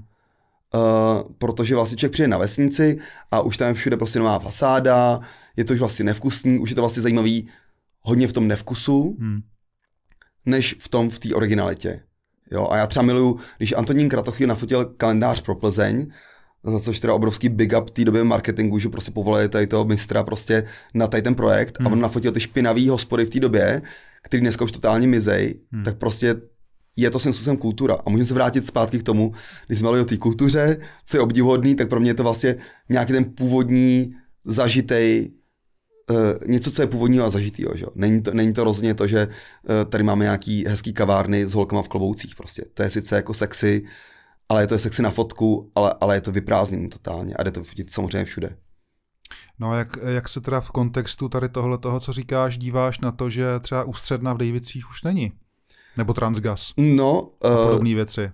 [SPEAKER 2] Uh, protože vlastně člověk přijde na vesnici a už tam je všude prostě nová fasáda, je to už vlastně nevkusný, už je to vlastně zajímavý hodně v tom nevkusu, hmm. než v tom, v té originalitě. Jo, a já třeba miluju, když Antonín Kratochvíl nafotil kalendář pro Plzeň, za což teda obrovský big up té době marketingu, že prostě povolili tady toho mistra prostě na tady ten projekt hmm. a on nafotil ty špinavý hospody v té době, který dneska už totálně mizej, hmm. tak prostě je to svým způsobem kultura. A můžeme se vrátit zpátky k tomu, když jsme mluvili o té kultuře, co je obdivuhodný, tak pro mě je to vlastně nějaký ten původní zažitej Uh, něco, co je původního a zažitýho. Že? Není, to, není to rozhodně to, že uh, tady máme nějaký hezký kavárny s holkama v kloboucích. Prostě. To je sice jako sexy, ale je to sexy na fotku, ale, ale je to vyprázdněné totálně a jde to fotit samozřejmě všude.
[SPEAKER 1] No jak, jak se teda v kontextu tady tohle toho, co říkáš, díváš na to, že třeba ústředna v Dejvicích už není? Nebo Transgas? No. Uh, podobné
[SPEAKER 2] věci.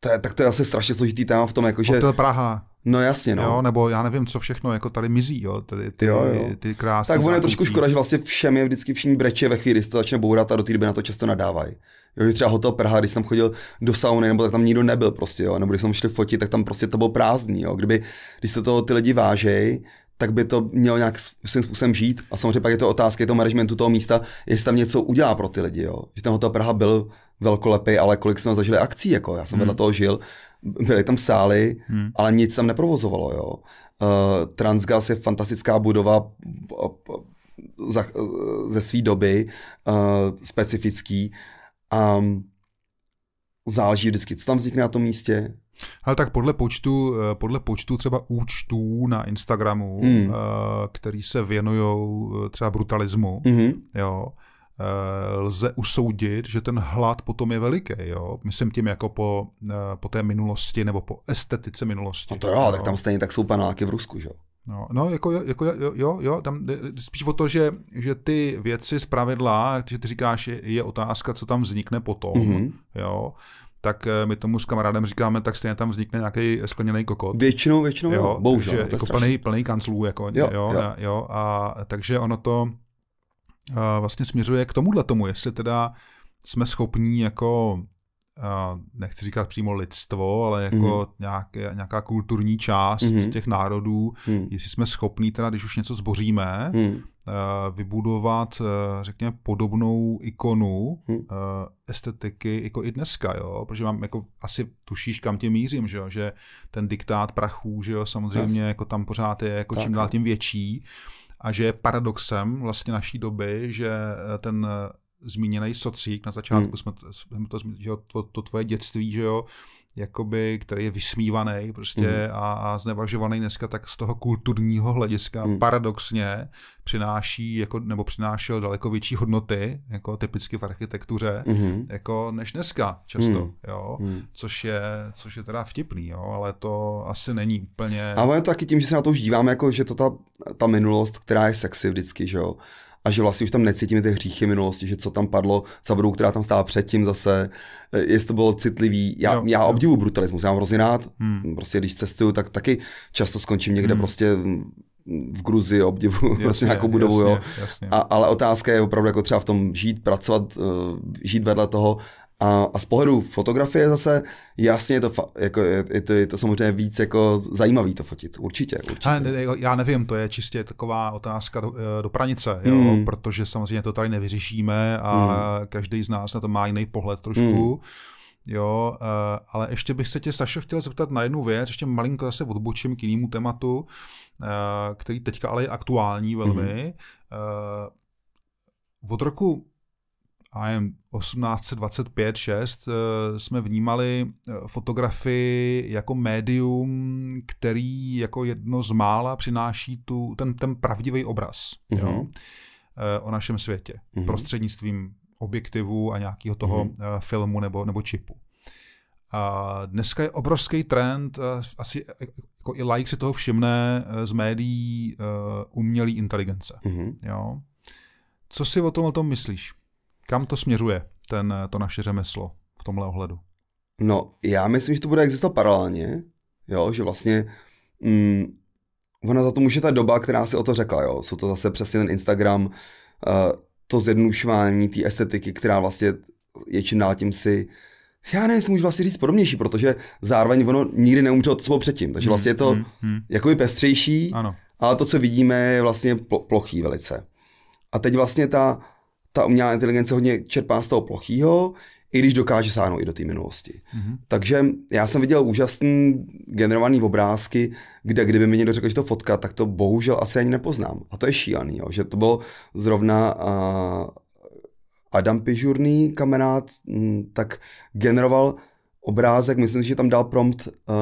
[SPEAKER 2] To je, tak to je asi strašně složitý téma v tom, jako, že... Hotel Praha. No jasně, no. Jo,
[SPEAKER 1] nebo já nevím, co všechno jako tady mizí, jo, tady ty, jo, jo. ty krásné Tak ono je trošku škoda,
[SPEAKER 2] že vlastně všem je vždycky všichni breče ve chvíli, když to začne bourat a do té doby na to často nadávají. Jo, že třeba hotel Praha, když jsem chodil do sauny, nebo tak tam nikdo nebyl prostě, jo, nebo když jsem šli fotit, tak tam prostě to bylo prázdný, jo. Kdyby, když se to ty lidi vážej, tak by to mělo nějak svým způsobem žít. A samozřejmě pak je to otázka je to managementu toho místa, jestli tam něco udělá pro ty lidi. Jo. Že ten hotel Praha byl velkolepý, ale kolik jsme zažili akcí, jako já jsem hmm. vedle toho žil byly tam sály, hmm. ale nic tam neprovozovalo. Jo. Eh, Transgas je fantastická budova eh, eh, ze své doby, specifický. A mm, záleží vždycky, co tam vznikne na tom místě,
[SPEAKER 1] ale tak podle počtu, podle počtu třeba účtů na Instagramu, hmm. který se věnují třeba brutalismu, hmm. jo, Eh, lze usoudit, že ten hlad potom je veliký. Jo? Myslím tím jako po, eh, po té minulosti nebo po estetice minulosti. A to jo, jo. tak no. tam
[SPEAKER 2] stejně tak jsou paneláky v Rusku, že jo?
[SPEAKER 1] No, no jako, jako jo, jo, jo, tam spíš o to, že, že ty věci z pravidla, že ty říkáš, je, je otázka, co tam vznikne potom, mm-hmm. jo, tak eh, my tomu s kamarádem říkáme, tak stejně tam vznikne nějaký skleněný kokot. Většinou, většinou, jo, bohužel. Takže, no, to je jako plný, plný kanclů, jako, jo, jo, jo. jo, a takže ono to, vlastně směřuje k tomuhle tomu, jestli teda jsme schopní jako nechci říkat přímo lidstvo, ale jako mm-hmm. nějaké, nějaká kulturní část mm-hmm. těch národů, mm. jestli jsme schopní teda, když už něco zboříme, mm. vybudovat, řekněme, podobnou ikonu mm. estetiky jako i dneska, jo, protože mám jako asi tušíš, kam tě mířím, že jo, že ten diktát prachů, že jo, samozřejmě jako tam pořád je jako tak. čím dál tím větší, a že je paradoxem vlastně naší doby, že eh, ten eh, zmíněný socík, na začátku hmm. jsme, jsme to, že to, to tvoje dětství, že jo, jakoby, který je vysmívaný prostě mm a, a znevažovaný dneska, tak z toho kulturního hlediska mm. paradoxně přináší jako, nebo přinášel daleko větší hodnoty, jako typicky v architektuře, mm jako než dneska často, mm. jo, mm. což je, což je teda vtipný, jo, ale to asi není úplně... Ale je
[SPEAKER 2] to taky tím, že se na to už díváme, jako, že to ta, ta minulost, která je sexy vždycky, že jo, a že vlastně už tam necítíme ty hříchy minulosti, že co tam padlo za budou, která tam stála předtím zase, eh, jestli to bylo citlivý. Já, jo, já obdivu brutalismus, já mám hrozně rád, hmm. prostě když cestuju, tak taky často skončím někde hmm. prostě v Gruzii obdivu jasně, prostě nějakou budovu, jasně, jo. Jasně. A, ale otázka je opravdu jako třeba v tom žít, pracovat, uh, žít vedle toho a, a z pohledu fotografie zase jasně je to, fa- jako, je, je, to, je to samozřejmě víc jako zajímavý to fotit, určitě.
[SPEAKER 1] určitě. Ne, ne, jako já nevím, to je čistě taková otázka do, eh, do pranice, jo? Mm. protože samozřejmě to tady
[SPEAKER 2] nevyřešíme
[SPEAKER 1] a mm. každý z nás na to má jiný pohled trošku. Mm. Jo, eh, ale ještě bych se tě, Sašo, chtěl zeptat na jednu věc, ještě malinko zase odbočím k jinému tématu, eh, který teďka ale je aktuální velmi. Mm. Od roku a jen 1825 6 eh, jsme vnímali eh, fotografii jako médium, který jako jedno z mála přináší tu, ten, ten pravdivý obraz mm-hmm. jo, mhm. eh, o našem světě mm-hmm. prostřednictvím objektivu a nějakého toho mm-hmm. filmu nebo, nebo čipu. A dneska je obrovský trend, asi jako i like si toho všimne z médií umělý umělé inteligence. Mm-hmm. Jo? Co si o tom, o tom myslíš? Kam to směřuje, ten, to naše řemeslo v tomhle ohledu?
[SPEAKER 2] No, já myslím, že to bude existovat paralelně, jo, že vlastně mm, ona za to může ta doba, která si o to řekla, jo, jsou to zase přesně ten Instagram, uh, to zjednušování té estetiky, která vlastně je čím dál tím si já nevím, jestli můžu vlastně říct podobnější, protože zároveň ono nikdy neumřelo to, co předtím, takže hmm, vlastně je to hmm, hmm. jakoby pestřejší, ano. ale to, co vidíme, je vlastně plochý velice. A teď vlastně ta, ta umělá inteligence hodně čerpá z toho plochýho, i když dokáže sáhnout i do té minulosti. Mm-hmm. Takže já jsem viděl úžasný generovaný obrázky, kde kdyby mi někdo řekl, že to fotka, tak to bohužel asi ani nepoznám. A to je šílený, jo? že to bylo zrovna uh, Adam Pižurný kamarád, m, tak generoval obrázek, myslím, že tam dal prompt uh,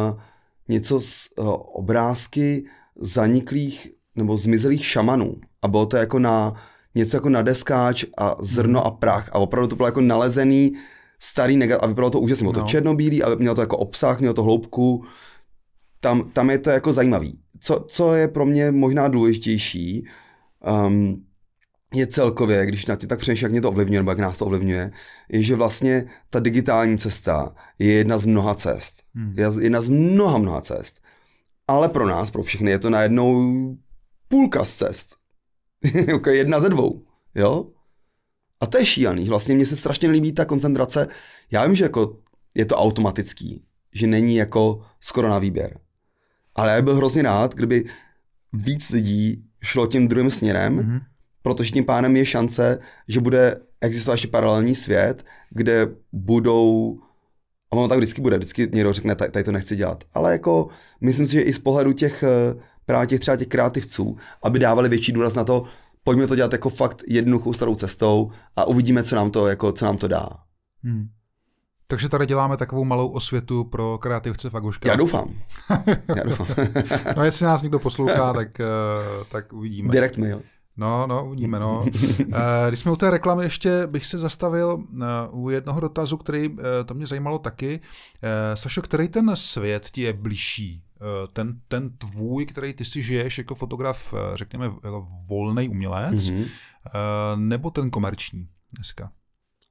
[SPEAKER 2] něco z uh, obrázky zaniklých nebo zmizelých šamanů. A bylo to jako na něco jako na deskáč a zrno hmm. a prach. A opravdu to bylo jako nalezený starý negat a vypadalo to úžasně. Bylo no. to černobílý a mělo to jako obsah, mělo to hloubku. Tam, tam je to jako zajímavý. Co, co je pro mě možná důležitější, um, je celkově, když na tě tak přemýšlím, jak mě to ovlivňuje, nebo jak nás to ovlivňuje, je, že vlastně ta digitální cesta je jedna z mnoha cest. Hmm. Je jedna z mnoha, mnoha cest. Ale pro nás, pro všechny, je to najednou půlka z cest. Jako jedna ze dvou, jo? A to je šílený. Vlastně mně se strašně líbí ta koncentrace. Já vím, že jako je to automatický, že není jako skoro na výběr. Ale já byl hrozně rád, kdyby víc lidí šlo tím druhým směrem, mm-hmm. protože tím pánem je šance, že bude existovat ještě paralelní svět, kde budou a ono tak vždycky bude, vždycky někdo řekne, tady to nechci dělat. Ale jako myslím si, že i z pohledu těch eh, právě těch třeba těch kreativců, aby dávali větší důraz na to, pojďme to dělat jako fakt jednoduchou starou cestou a uvidíme, co nám to, jako, co nám to dá.
[SPEAKER 1] Hmm. Takže tady děláme takovou malou osvětu pro kreativce Faguška. Já doufám. Já doufám. no jestli nás někdo poslouchá, tak, eh, tak uvidíme. Direct mail. No, no, uvidíme, no. Eh, když jsme u té reklamy, ještě bych se zastavil eh, u jednoho dotazu, který to mě zajímalo taky. Sašo, který ten svět ti je blížší? Eh, ten, ten tvůj, který ty si žiješ jako fotograf, eh, řekněme, jako
[SPEAKER 2] volný umělec, mm-hmm. nebo ten komerční dneska?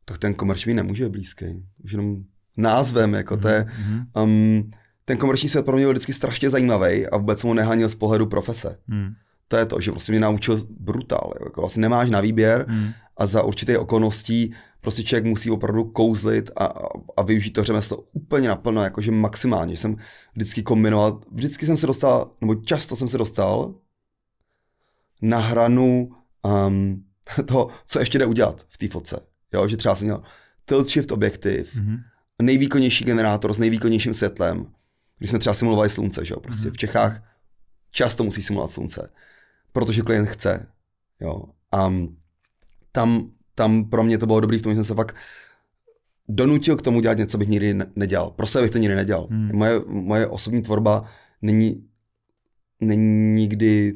[SPEAKER 2] Tak ten komerční nemůže být blízký. Už jenom názvem, jako mm-hmm. to je, mhm, mhm. um, ten komerční svět pro mě byl vždycky strašně zajímavý a vůbec mu nehanil z pohledu profese. Hmm. To je to, že prostě mě naučil brutál. Jako vlastně nemáš na výběr hmm. a za určité okolností prostě člověk musí opravdu kouzlit a, a, využít to řemeslo úplně naplno, jakože maximálně. Jsem vždycky kombinoval, vždycky jsem se dostal, nebo často jsem se dostal na hranu um, toho, co ještě jde udělat v té fotce. Jo, že třeba jsem měl tilt shift objektiv, mm-hmm. nejvýkonnější generátor s nejvýkonnějším světlem, když jsme třeba simulovali slunce, že jo, prostě mm-hmm. v Čechách často musí simulovat slunce, protože klient chce, jo. A mm, tam tam pro mě to bylo dobrý v tom, že jsem se fakt donutil k tomu dělat něco, bych nikdy nedělal. Pro sebe bych to nikdy nedělal. Hmm. Moje, moje osobní tvorba není, není nikdy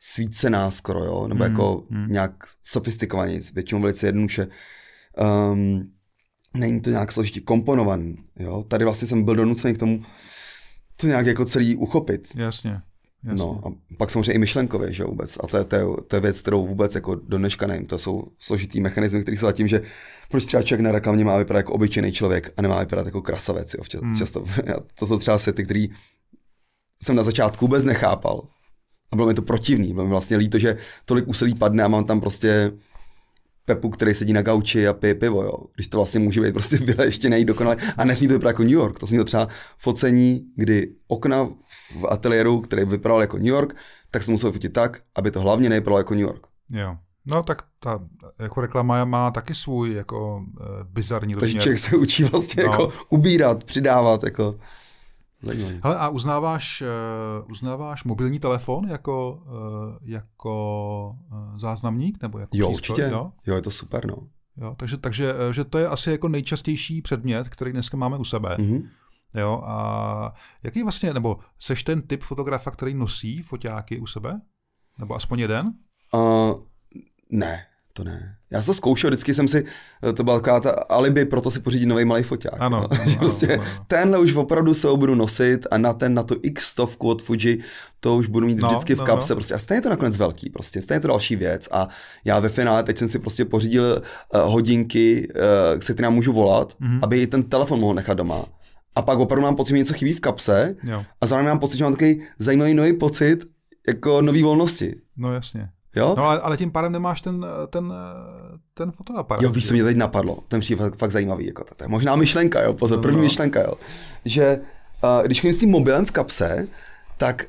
[SPEAKER 2] svícená skoro, jo? nebo hmm. jako hmm. nějak sofistikovaně, většinou velice jednoduše. Um, není to nějak složitě komponovaný. Jo? Tady vlastně jsem byl donucený k tomu to nějak jako celý uchopit. Jasně. No, Jasně. No a pak samozřejmě i myšlenkově, že vůbec. A to je, to, je, to je věc, kterou vůbec jako do dneška nevím. To jsou složitý mechanismy, které se zatím, že proč třeba člověk na reklamě má vypadat jako obyčejný člověk a nemá vypadat jako krasavec. Jo. Včas, hmm. Často, to jsou třeba světy, který jsem na začátku vůbec nechápal. A bylo mi to protivný. Bylo mi vlastně líto, že tolik úsilí padne a mám tam prostě Pepu, který sedí na gauči a pije pivo, jo. Když to vlastně může být prostě byla ještě nejdokonalé. A nesmí to vypadat jako New York. To jsem měl třeba focení, kdy okna v ateliéru, který vypadal jako New York, tak jsem musel fotit tak, aby to hlavně nevypadalo jako New York.
[SPEAKER 1] Jo. No tak ta jako reklama má taky svůj jako e, bizarní Takže rozměr. člověk se učí vlastně no. jako
[SPEAKER 2] ubírat, přidávat, jako Hele,
[SPEAKER 1] a uznáváš, uh, uznáváš mobilní telefon jako, uh, jako záznamník? Nebo jako jo, přístroj, určitě. Jo?
[SPEAKER 2] jo, je to super, no.
[SPEAKER 1] Jo, takže, takže že to je asi jako nejčastější předmět, který dneska máme u sebe.
[SPEAKER 2] Mm-hmm. Jo,
[SPEAKER 1] a jaký vlastně, nebo seš ten typ fotografa, který nosí foťáky u sebe?
[SPEAKER 2] Nebo aspoň jeden? Uh, ne, to ne. Já jsem to zkoušel, vždycky jsem si, eh, to byla taková ta alibi, proto si pořídit nový malý foťák. Ano, no. ano, prostě ano, ano. tenhle už opravdu se ho budu nosit a na ten, na tu x stovku od Fuji, to už budu mít no, vždycky no, v kapse. No. Prostě. A stejně to nakonec velký, prostě, stejně to další věc. A já ve finále teď jsem si prostě pořídil uh, hodinky, uh, se kterým můžu volat, mm-hmm. aby i ten telefon mohl nechat doma a pak opravdu mám pocit, že něco chybí v kapse jo. a zároveň mám pocit, že mám takový zajímavý nový pocit jako nový volnosti. No jasně. Jo? No ale,
[SPEAKER 1] ale tím pádem nemáš ten, eh, ten, eh, ten fotoaparát. Jo, víš, co mě
[SPEAKER 2] teď napadlo, ten přijde fakt, fakt zajímavý, jako to, to je možná myšlenka, jo, pozor, no, první no. myšlenka, jo, že uh, když chodím s tím mobilem v kapse, tak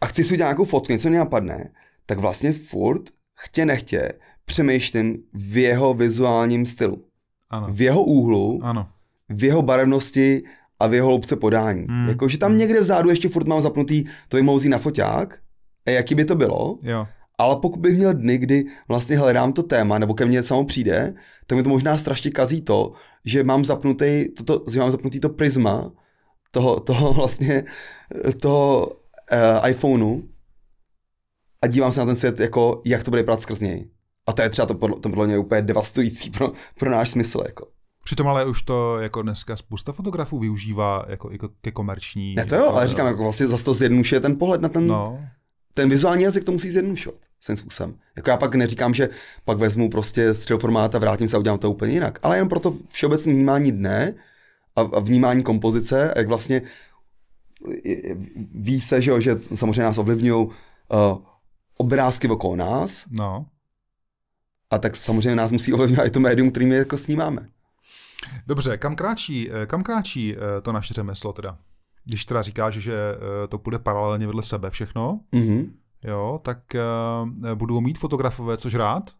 [SPEAKER 2] a chci si udělat nějakou fotku, něco mě napadne, tak vlastně furt, chtě nechtě, přemýšlím v jeho vizuálním stylu. Ano. V jeho úhlu, ano v jeho barevnosti a v jeho hloubce podání. Hmm. Jako, že tam hmm. někde vzadu ještě furt mám zapnutý to jmouzí na foťák, a e, jaký by to bylo, jo. ale pokud bych měl dny, kdy vlastně hledám to téma, nebo ke mně samo přijde, tak mi to možná strašně kazí to, že mám zapnutý, toto, že mám zapnutý to prisma toho, toho vlastně, toho uh, iPhoneu a dívám se na ten svět, jako jak to bude prát skrz něj. A to je třeba to, to podle mě úplně devastující pro, pro náš smysl. Jako.
[SPEAKER 1] Přitom ale už to jako dneska spousta fotografů využívá jako, jako ke komerční. Ne to jo, jako, ale říkám,
[SPEAKER 2] jako vlastně zase to zjednušuje ten pohled na ten, no. ten vizuální jazyk to musí zjednušovat svým způsobem. Jako já pak neříkám, že pak vezmu prostě středoformát a vrátím se a udělám to úplně jinak. Ale jen proto všeobecné vnímání dne a, a vnímání kompozice, jak vlastně ví se, že, jo, že samozřejmě nás ovlivňují uh, obrázky okolo nás. No. A tak samozřejmě nás musí ovlivňovat i to médium, kterým je jako snímáme.
[SPEAKER 1] Dobře, kam kráčí, eh, kam kráčí eh, to naše řemeslo teda? Když teda říkáš, že eh, to půjde paralelně vedle sebe všechno, mm-hmm. jo, tak budou mít fotografové což rád?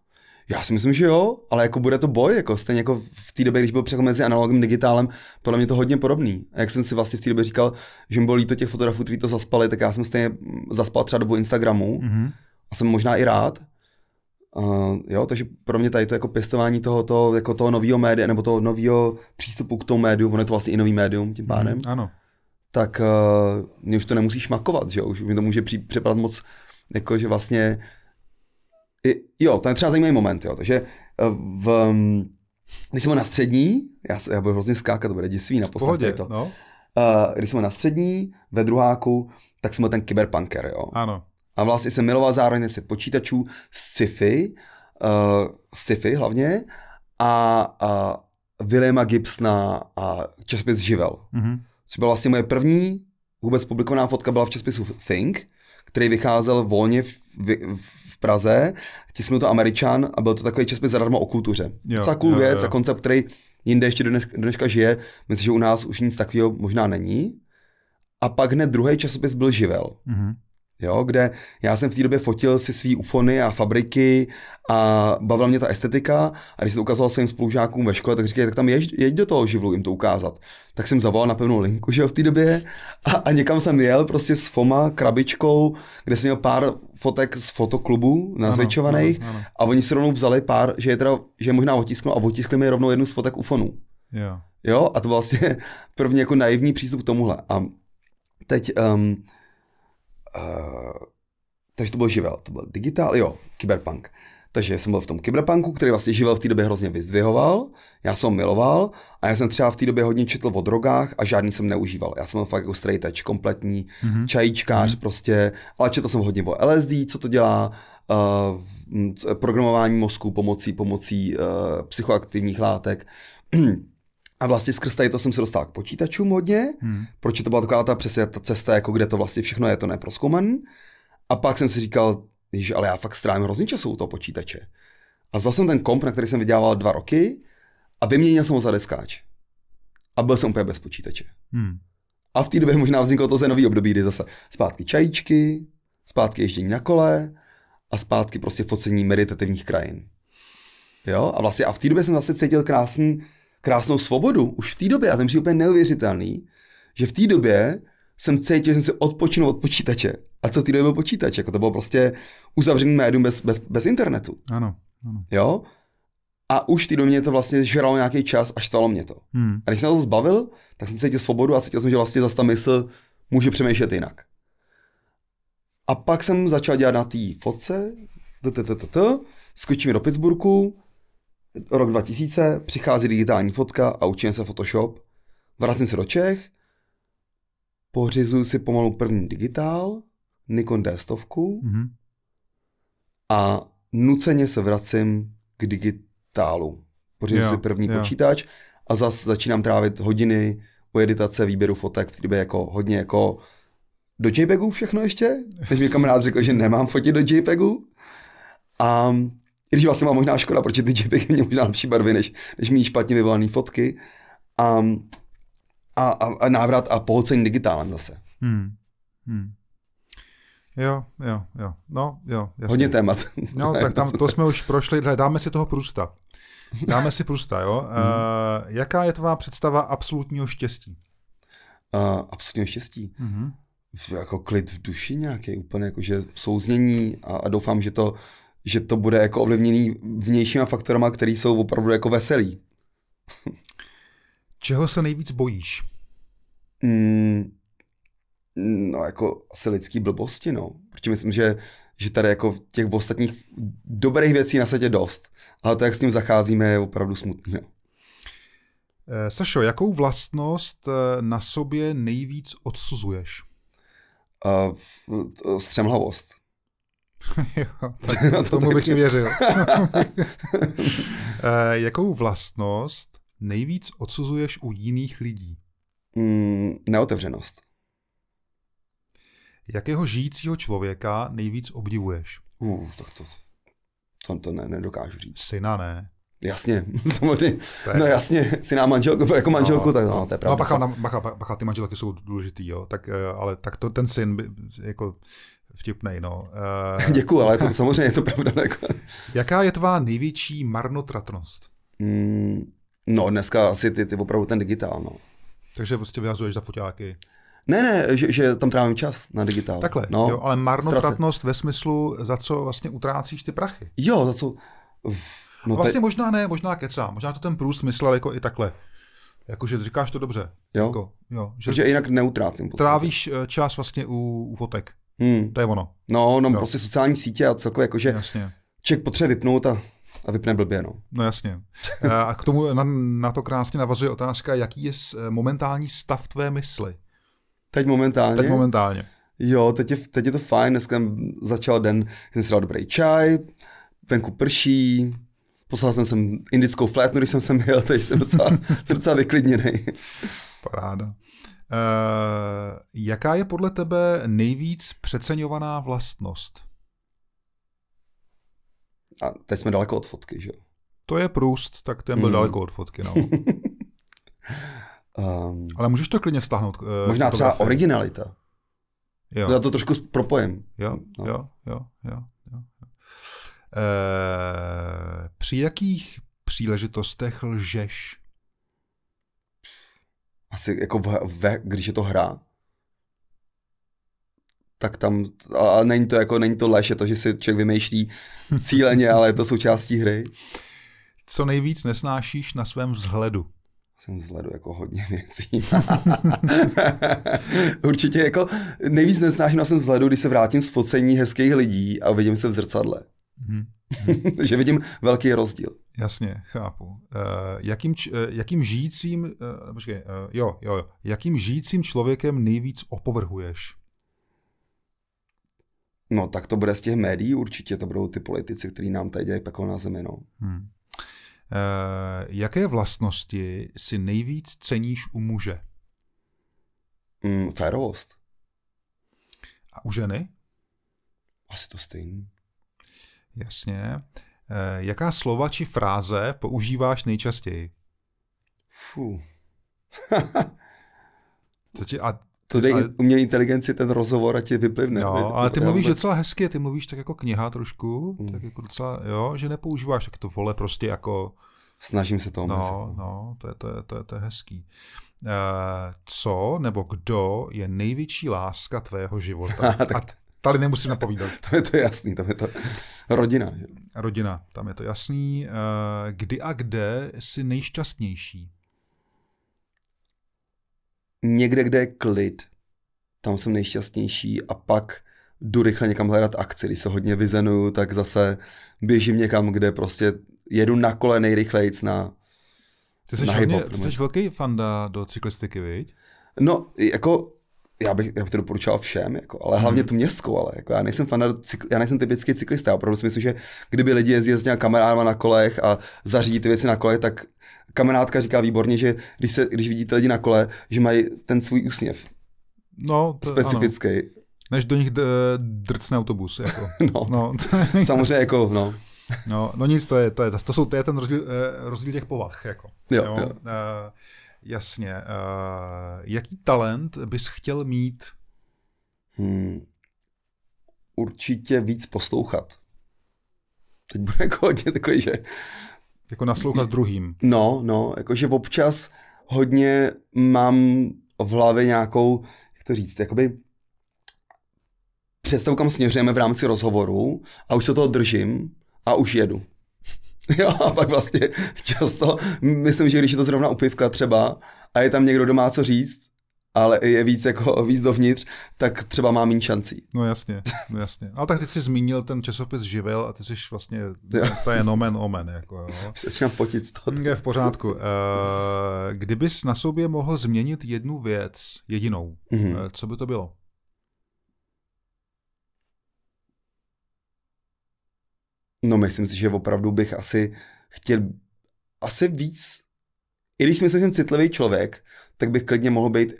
[SPEAKER 2] Já si myslím, že jo, ale jako bude to boj, jako stejně jako v té době, když byl přechod mezi analogem a digitálem, podle mě to hodně podobný. A jak jsem si vlastně v té době říkal, že mi bylo líto těch fotografů, kteří to zaspali, tak já jsem stejně zaspal třeba dobu Instagramu mm-hmm. a jsem možná i rád, Uh, jo, takže pro mě tady to jako pěstování toho, jako toho nového média, nebo toho nového přístupu k tomu médiu, ono je to vlastně i nový médium tím mhm, pádem. Mm, ano. Tak uh, mě už to nemusí šmakovat, že jo, už mi to může připadat moc, jako že vlastně, i, jo, to je třeba zajímavý moment, jo, takže eh, v, mm, když jsem na střední, já, já byl hrozně skákat, to bude děsivý na poslední to. No. Uh, když jsem na střední, ve druháku, tak jsem byl ten kyberpunker, jo. Ano. A vlastně jsem miloval zároveň svět počítačů, sci-fi, uh, sci-fi hlavně, a, a Williama Gibsona a časopis Živel. Mm-hmm. Což byla vlastně moje první vůbec publikovaná fotka byla v časopisu Think, který vycházel volně v, v, v Praze, tisknul to Američan a byl to takový časopis zadarmo o kultuře. Jo, Docela cool jo, věc jo. a koncept, který jinde ještě do dneska, dneska žije. Myslím, že u nás už nic takového možná není. A pak hned druhý časopis byl Živel. Mm-hmm jo, kde já jsem v té době fotil si svý ufony a fabriky a bavila mě ta estetika a když jsem to ukazoval svým spolužákům ve škole, tak říkají, tak tam jeď, jeď do toho živlu jim to ukázat. Tak jsem zavolal na pevnou linku, že jo, v té době a, a, někam jsem jel prostě s Foma, krabičkou, kde jsem měl pár fotek z fotoklubu nazvětšovaných a oni si rovnou vzali pár, že je teda, že je možná otisknu a otiskli mi rovnou jednu z fotek ufonů. Jo. jo, a to byl vlastně první jako naivní přístup k tomuhle. A teď um, Eh, takže to byl živel, to byl digitál, jo, kyberpunk. Takže jsem byl v tom kyberpunku, který vlastně živel v té době hrozně vyzdvihoval, já jsem ho miloval a já jsem třeba v té době hodně četl o drogách a žádný jsem neužíval. Já jsem byl fakt jako straight kompletní mm-hmm. čajíčkář mm-hmm. prostě, ale četl jsem hodně o LSD, co to dělá, uh, programování mozku pomocí, pomocí uh, psychoaktivních látek. A vlastně skrz tady to jsem se dostal k počítačům hodně, hmm. proč to byla taková ta přesně ta cesta, jako kde to vlastně všechno je to neproskoumaný. A pak jsem si říkal, že ale já fakt strávím hrozně času u toho počítače. A vzal jsem ten komp, na který jsem vydělával dva roky a vyměnil jsem ho za deskáč. A byl jsem úplně bez počítače. Hmm. A v té době možná vzniklo to ze nový období, kdy zase zpátky čajíčky, zpátky ježdění na kole a zpátky prostě focení meditativních krajin. Jo? A vlastně a v té době jsem zase cítil krásný krásnou svobodu už v té době. A to je úplně neuvěřitelný, že v té době jsem cítil, že jsem se odpočinul od počítače. A co v té době byl počítač? Jako to bylo prostě uzavřený médium bez, bez, bez internetu.
[SPEAKER 1] Ano, ano.
[SPEAKER 2] Jo? A už v té době mě to vlastně žralo nějaký čas a štvalo mě to. Hmm. A když jsem to zbavil, tak jsem cítil svobodu a cítil jsem, že vlastně zase ta mysl může přemýšlet jinak. A pak jsem začal dělat na té fotce, skočím do Pittsburghu, rok 2000, přichází digitální fotka a učím se Photoshop, vracím se do Čech, pořizuji si pomalu první digitál, Nikon D100 mm-hmm. a nuceně se vracím k digitálu. Pořizuji yeah, si první yeah. počítač a zase začínám trávit hodiny u editace výběru fotek, v které jako hodně jako do JPEGu všechno ještě, než mi kamarád řekl, že nemám fotit do JPEGu. A i když vlastně má možná škoda, protože ty JPEG měl možná lepší barvy, než, než mít špatně vyvolané fotky. A, a, a, a návrat a pohlcení digitálem zase.
[SPEAKER 1] Hmm. Hmm. Jo, jo, jo. No, jo. Jasný. Hodně témat. No, tak tam to jsme už prošli. Hle, dáme si toho průsta. Dáme si průsta, jo. Hmm. Uh, jaká je tvá představa absolutního štěstí?
[SPEAKER 2] Uh, absolutního štěstí? Uh-huh. Jako klid v duši nějaký, úplně jako, že souznění a, a doufám, že to že to bude jako ovlivněný vnějšíma faktorama, které jsou opravdu jako veselý.
[SPEAKER 1] Čeho se nejvíc bojíš?
[SPEAKER 2] Mm, no jako asi lidský blbosti, no. Protože myslím, že, že tady jako těch ostatních dobrých věcí na světě dost. Ale to, jak s ním zacházíme, je opravdu smutný, no.
[SPEAKER 1] Eh, Sašo, jakou vlastnost eh, na sobě nejvíc odsuzuješ?
[SPEAKER 2] Uh, střemhlavost.
[SPEAKER 1] jo, tak tomu bych i věřil.
[SPEAKER 2] Eh, jakou
[SPEAKER 1] vlastnost nejvíc odsuzuješ u jiných lidí?
[SPEAKER 2] Mm, neotevřenost.
[SPEAKER 1] Jakého žijícího člověka nejvíc obdivuješ?
[SPEAKER 2] Uh, tak to, to, to ne, nedokážu říct. Syna ne. Jasně, samozřejmě. Je... No jasně, syna manželku, jako no, manželku, no, tak no, to je no, pravda. No bacha,
[SPEAKER 1] bacha, bacha, ty manželky jsou důležitý, jo, tak, eh, ale tak to, ten syn, by, jako, vtipnej, no. Uh, Děkuji, ale to, samozřejmě je to pravda. Jako. Jaká je tvá největší marnotratnost?
[SPEAKER 2] Mm, no, dneska asi ty, ty opravdu ten digitál, no.
[SPEAKER 1] Takže prostě vyhazuješ za fotáky?
[SPEAKER 2] Ne, ne, že, že tam trávím čas na digitál. Takhle, no, jo, ale marnotratnost
[SPEAKER 1] ve smyslu, za co vlastně utrácíš ty prachy.
[SPEAKER 2] Jo, za co... No, vlastně te...
[SPEAKER 1] možná ne, možná kecá, možná to ten průst myslel jako i takhle. Jakože říkáš to dobře.
[SPEAKER 2] Jo? Jako, jo že, Protože jinak neutrácím. Trávíš eh, čas vlastně u, u fotek. Hmm. To je ono. No, no jo. prostě sociální sítě a celkově jakože Jasně. člověk potřebuje vypnout a a vypne blbě, no.
[SPEAKER 1] No jasně. Eh, a k tomu na, na to krásně navazuje otázka, jaký je eh, momentální stav tvé mysli?
[SPEAKER 2] Teď momentálně? Teď momentálně. Jo, teď je, teď je to fajn, dneska začal den, jsem si dal dobrý čaj, venku prší, poslal jsem sem indickou flétnu, když jsem sem jel, takže jsem docela, jsem docela vyklidněný. Paráda.
[SPEAKER 1] Eh, jaká je podle tebe nejvíc přeceňovaná vlastnost?
[SPEAKER 2] A teď jsme daleko od fotky, že jo?
[SPEAKER 1] To je průst, tak ten byl mm. daleko od fotky, no. um,
[SPEAKER 2] Ale můžeš to klidně stáhnout. Uh, eh, možná třeba film. originalita. Jo. Já to trošku propojím. Jo, no. jo, jo,
[SPEAKER 1] jo. jo. Eh, při jakých příležitostech lžeš?
[SPEAKER 2] asi jako v, v, když je to hra, tak tam, a není to jako, není to lež, je to, že si člověk vymýšlí cíleně, ale je to součástí hry. Co nejvíc nesnášíš na svém vzhledu? Jsem vzhledu jako hodně věcí. Určitě jako nejvíc nesnáším na svém vzhledu, když se vrátím z focení hezkých lidí a vidím se v zrcadle. Hmm. Takže vidím velký rozdíl.
[SPEAKER 1] Jasně, chápu. Eh, jakým, eh, jakým žijícím, eh, počkej, jo, jo, jo, jakým žijícím člověkem nejvíc opovrhuješ?
[SPEAKER 2] No, tak to bude z těch médií určitě, to budou ty politici, kteří nám tady dělají peklo na zemi, no.
[SPEAKER 1] Hmm. E, jaké vlastnosti si nejvíc ceníš u muže? Mm, férovost. A u ženy? Asi to stejný. Jasně. Eh, jaká slova či fráze používáš
[SPEAKER 2] nejčastěji? Fu. Co ti, a to dej umělý inteligenci ten rozhovor a ti vyplivne. Jo, no, ale ty mluvíš vůbec...
[SPEAKER 1] docela hezky, ty mluvíš tak jako kniha trošku, mm. tak jako docela, jo, že nepoužíváš tak to vole prostě jako... Snažím se to no, omezit. No, no, to je, to je, to je, to je hezký. Uh, co nebo kdo je největší láska tvého života? tak... a Tady nemusím napovídat. tam je to jasný,
[SPEAKER 2] tam je to rodina. Že?
[SPEAKER 1] Rodina, tam je to jasný. Eh, kdy a kde jsi nejšťastnější?
[SPEAKER 2] Někde, kde je klid, tam jsem nejšťastnější a pak jdu rychle někam hledat akci. Když se hodně vyzenuju, tak zase běžím někam, kde prostě jedu na kole nejrychlejc na Ty jsi, na hodně, ty jsi velký fanda do
[SPEAKER 1] cyklistiky, viď?
[SPEAKER 2] No, jako já bych, já bych to doporučoval všem, jako, ale hlavně mhm. tu městskou, ale jako, já nejsem fanat, cykl, já nejsem typický cyklista, já opravdu si myslím, že kdyby lidi jezdí s nějak kamarádama na kolech a zařídí ty věci na kolech, tak kamarádka říká výborně, že když, se, když vidíte lidi na kole, že mají ten svůj úsměv. No, to, specifický. Ano.
[SPEAKER 1] Než do nich drcne autobus. Jako. no, no to... samozřejmě jako, no. No, no nic, to je, to je, to, jsou, to je ten rozdíl, eh, rozdíl těch povah.
[SPEAKER 2] Jako, jo, jo. jo. Uh,
[SPEAKER 1] Jasně. Uh, jaký talent bys chtěl mít?
[SPEAKER 2] Hmm. Určitě víc poslouchat. Teď
[SPEAKER 1] bude jako hodně takový, že... Jako naslouchat druhým.
[SPEAKER 2] No, no, jakože občas hodně mám v hlavě nějakou, jak to říct, jakoby představu, kam směřujeme v rámci rozhovoru a už se toho držím a už jedu. Jo, a pak vlastně často, myslím, že když je to zrovna upivka třeba a je tam někdo, kdo má co říct, ale je víc jako víc dovnitř, tak třeba má méně šancí.
[SPEAKER 1] No jasně, no jasně. Ale tak ty jsi zmínil ten časopis Živel a ty jsi vlastně, to je nomen omen. Jako, jo. Začínám potit z toho. Hm, je v pořádku. Eh, kdybys na sobě mohl změnit jednu věc, jedinou, mm-hmm. co by to bylo?
[SPEAKER 2] No myslím si, že opravdu bych asi chtěl asi víc. I když si myslím, že jsem citlivý člověk, tak bych klidně mohl být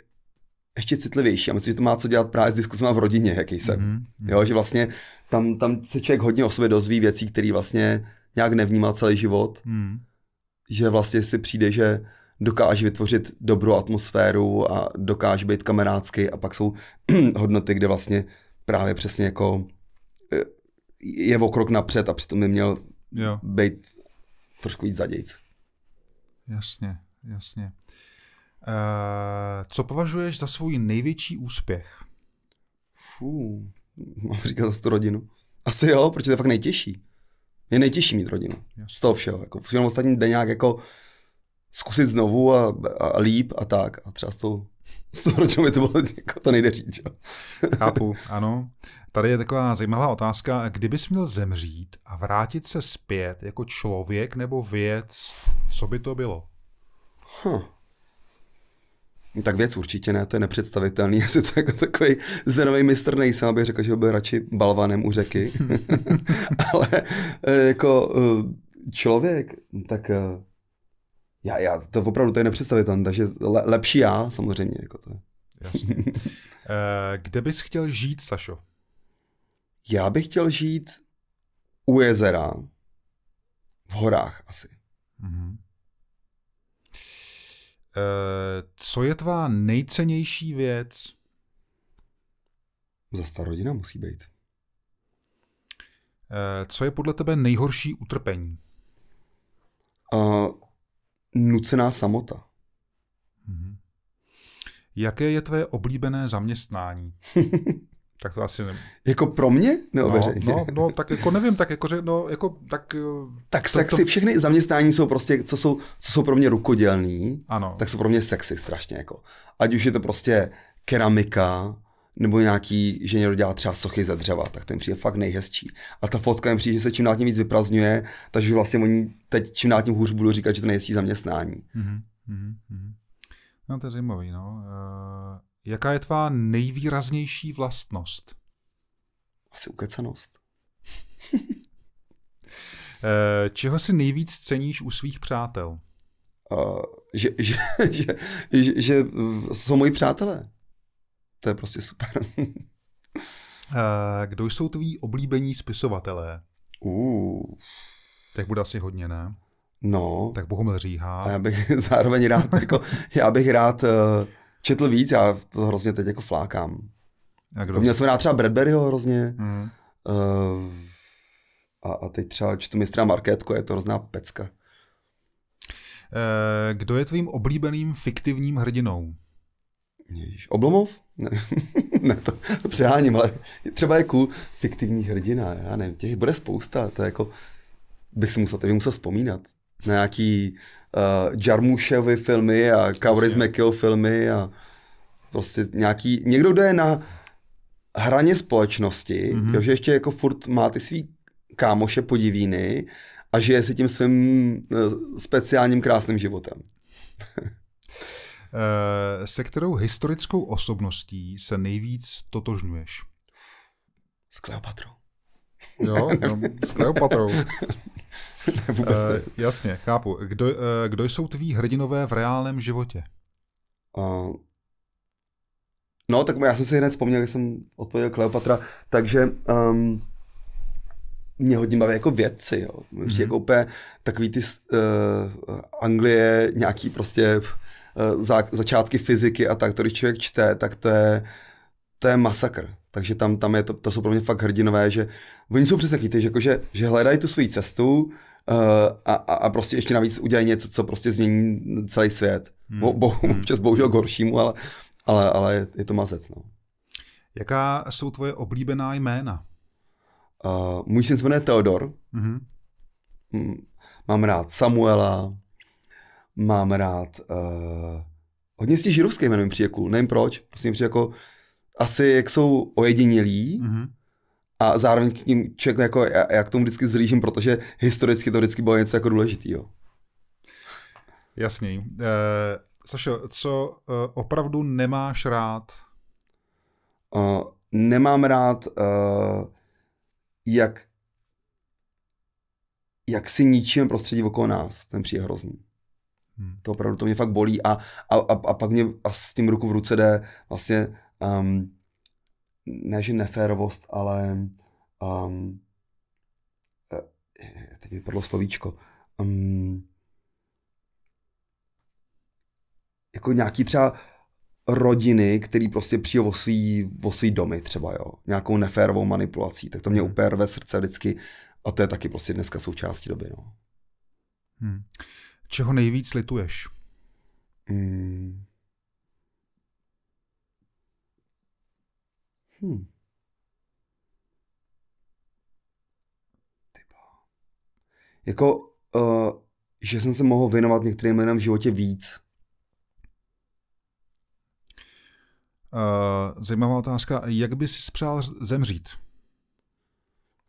[SPEAKER 2] ještě citlivější. A myslím, že to má co dělat právě s diskusima v rodině, jaký jsem. Mm-hmm. Jo, že vlastně tam, tam se člověk hodně o sobě dozví věcí, které vlastně nějak nevnímá celý život. Mm. Že vlastně si přijde, že dokáže vytvořit dobrou atmosféru a dokáže být kamarádský a pak jsou hodnoty, kde vlastně právě přesně jako je o krok napřed a přitom by měl jo. být trošku víc zadějc.
[SPEAKER 1] Jasně, jasně. Uh, co považuješ za svůj
[SPEAKER 2] největší úspěch? Fú, mám říkat za tu rodinu. Asi jo, protože to je fakt nejtěžší. Je nejtěžší mít rodinu. Jasně. Z toho všeho. Jako, všechno ostatní jde nějak jako zkusit znovu a, a, a líp a tak. A třeba s tou z toho ročnou by to
[SPEAKER 1] bylo, jako to nejde říct. Jo. Chápu, ano. Tady je taková zajímavá otázka. Kdybys měl zemřít a vrátit se zpět jako člověk nebo věc, co by to bylo?
[SPEAKER 2] Huh. No tak věc určitě ne, to je nepředstavitelný. Já si to jako takový zenový mistr nejsem, abych řekl, že byl radši balvanem u řeky. Ale eh, jako eh, člověk, tak eh, já, já to opravdu to je nepředstavitelné, takže le, lepší já samozřejmě. Jako to. Jasně. Eh, kde bys chtěl žít, Sašo? Já bych chtěl žít u jezera, v horách asi. Mm-hmm.
[SPEAKER 1] co je tvá nejcennější věc? Za ta
[SPEAKER 2] rodina musí být.
[SPEAKER 1] Eh, co je podle tebe nejhorší utrpení?
[SPEAKER 2] Uh, nucená samota. Mhm.
[SPEAKER 1] Jaké je tvoje
[SPEAKER 2] oblíbené zaměstnání? tak to asi ne... Jako pro mě? No, no,
[SPEAKER 1] no, tak jako nevím, tak jako, že, no, jako, tak... Eh, tak to, sexy, to... všechny
[SPEAKER 2] zaměstnání jsou prostě, co jsou, co jsou pro mě rukodělný, ano. tak jsou pro mě sexy strašně, jako. Ať už je to prostě keramika, nebo nějaký, že někdo dělá třeba sochy ze dřeva, tak jim přijde fakt nejhezčí. A ta fotka jim přijde, že se čím dál tím víc vyprazňuje, takže vlastně oni teď čím dál tím hůř budou říkat, že to nejhezčí zaměstnání. Mm-hmm. Mm-hmm.
[SPEAKER 1] No to je zajímavý, no. Uh, jaká je tvá nejvýraznější vlastnost? Asi ukecanost. uh, čeho si nejvíc ceníš u svých přátel?
[SPEAKER 2] Uh, že, že, že, že, že jsou moji přátelé to je prostě super.
[SPEAKER 1] Eh, kdo jsou tví oblíbení
[SPEAKER 2] spisovatelé? Uh. Tak bude asi hodně, ne? No. Tak Bohumil Říha. A já bych zároveň rád, jako, já bych rád eh, četl víc, já to hrozně teď jako flákám.
[SPEAKER 1] A kdo? To jako měl jsem rád třeba
[SPEAKER 2] Bradburyho hrozně. Mm. Uh, a, a teď třeba čtu mistra Markétko, je to hrozná pecka.
[SPEAKER 1] kdo je tvým oblíbeným fiktivním hrdinou?
[SPEAKER 2] Ježíš. Oblomov? Ne, ne to, to přeháním, ale třeba je cool fiktivní hrdina, já nevím, těch bude spousta, to je jako, bych si musel, bych musel vzpomínat na nějaký uh, Jarmuševy filmy a Kauris McKill filmy a prostě nějaký, někdo, jde na hraně společnosti, mm-hmm. jo, že ještě jako furt má ty svý kámoše podivíny a žije si tím svým uh, speciálním krásným životem.
[SPEAKER 1] Eh, se kterou historickou osobností se nejvíc totožňuješ? S Kleopatrou. Jo, no, s Kleopatrou. ne, vůbec ne. Uh, jasně, chápu. Kdo, uh, kdo jsou tví hrdinové v reálném životě?
[SPEAKER 2] Uh, no, tak já jsem si hned vzpomněl, když jsem odpověděl Kleopatra, takže um, mě hodně baví jako vědci, jo. mm-hmm. jako úplně takový ty uh, Anglie, nějaký prostě Eh, za, začátky fyziky a tak, který člověk čte, tak to je, to je masakr. Takže tam, tam je to, to jsou pro mě fakt hrdinové, že oni jsou přesně ty, že, jako, že, že hledají tu svoji cestu uh, a, a, prostě ještě navíc udělají něco, co prostě změní celý svět. Hmm. Bo, bo, hmm. Občas bohužel k horšímu, ale, ale, ale je to mazec. No.
[SPEAKER 1] Jaká jsou tvoje oblíbená jména?
[SPEAKER 2] Uh, můj syn se jmenuje Teodor. Mm-hmm. Mám rád Samuela, mám rád. Uh, hodně z těch židovské jmenů mi přijde cool. Nevím proč, prostě mi přijde jako asi jak jsou ojedinělí mm-hmm. a zároveň k ním člověk jako, já, já k tomu vždycky zlížím, protože historicky to vždycky bylo něco jako důležitýho. Jasně. Uh,
[SPEAKER 1] eh, Sašo, co uh, opravdu nemáš rád?
[SPEAKER 2] Uh, nemám rád, uh, jak jak si ničíme prostředí okolo nás, ten přijde hrozný. Hmm. To opravdu to mě fakt bolí a, a, a, a pak mě a s tím ruku v ruce jde vlastně um, ne, že neférovost, ale um, eh, teď mi padlo slovíčko, um, jako nějaký třeba rodiny, který prostě přijde o svý, o svý domy třeba, jo, nějakou neférovou manipulací, tak to mě hmm. úplně ve srdce vždycky a to je taky prostě dneska součástí doby, no.
[SPEAKER 1] Hmm. Čeho nejvíc lituješ?
[SPEAKER 2] Hmm. Hmm. Typo. Jako, uh, že jsem se mohl věnovat některým lidem v životě víc.
[SPEAKER 1] Uh, zajímavá otázka. Jak bys si přál zemřít?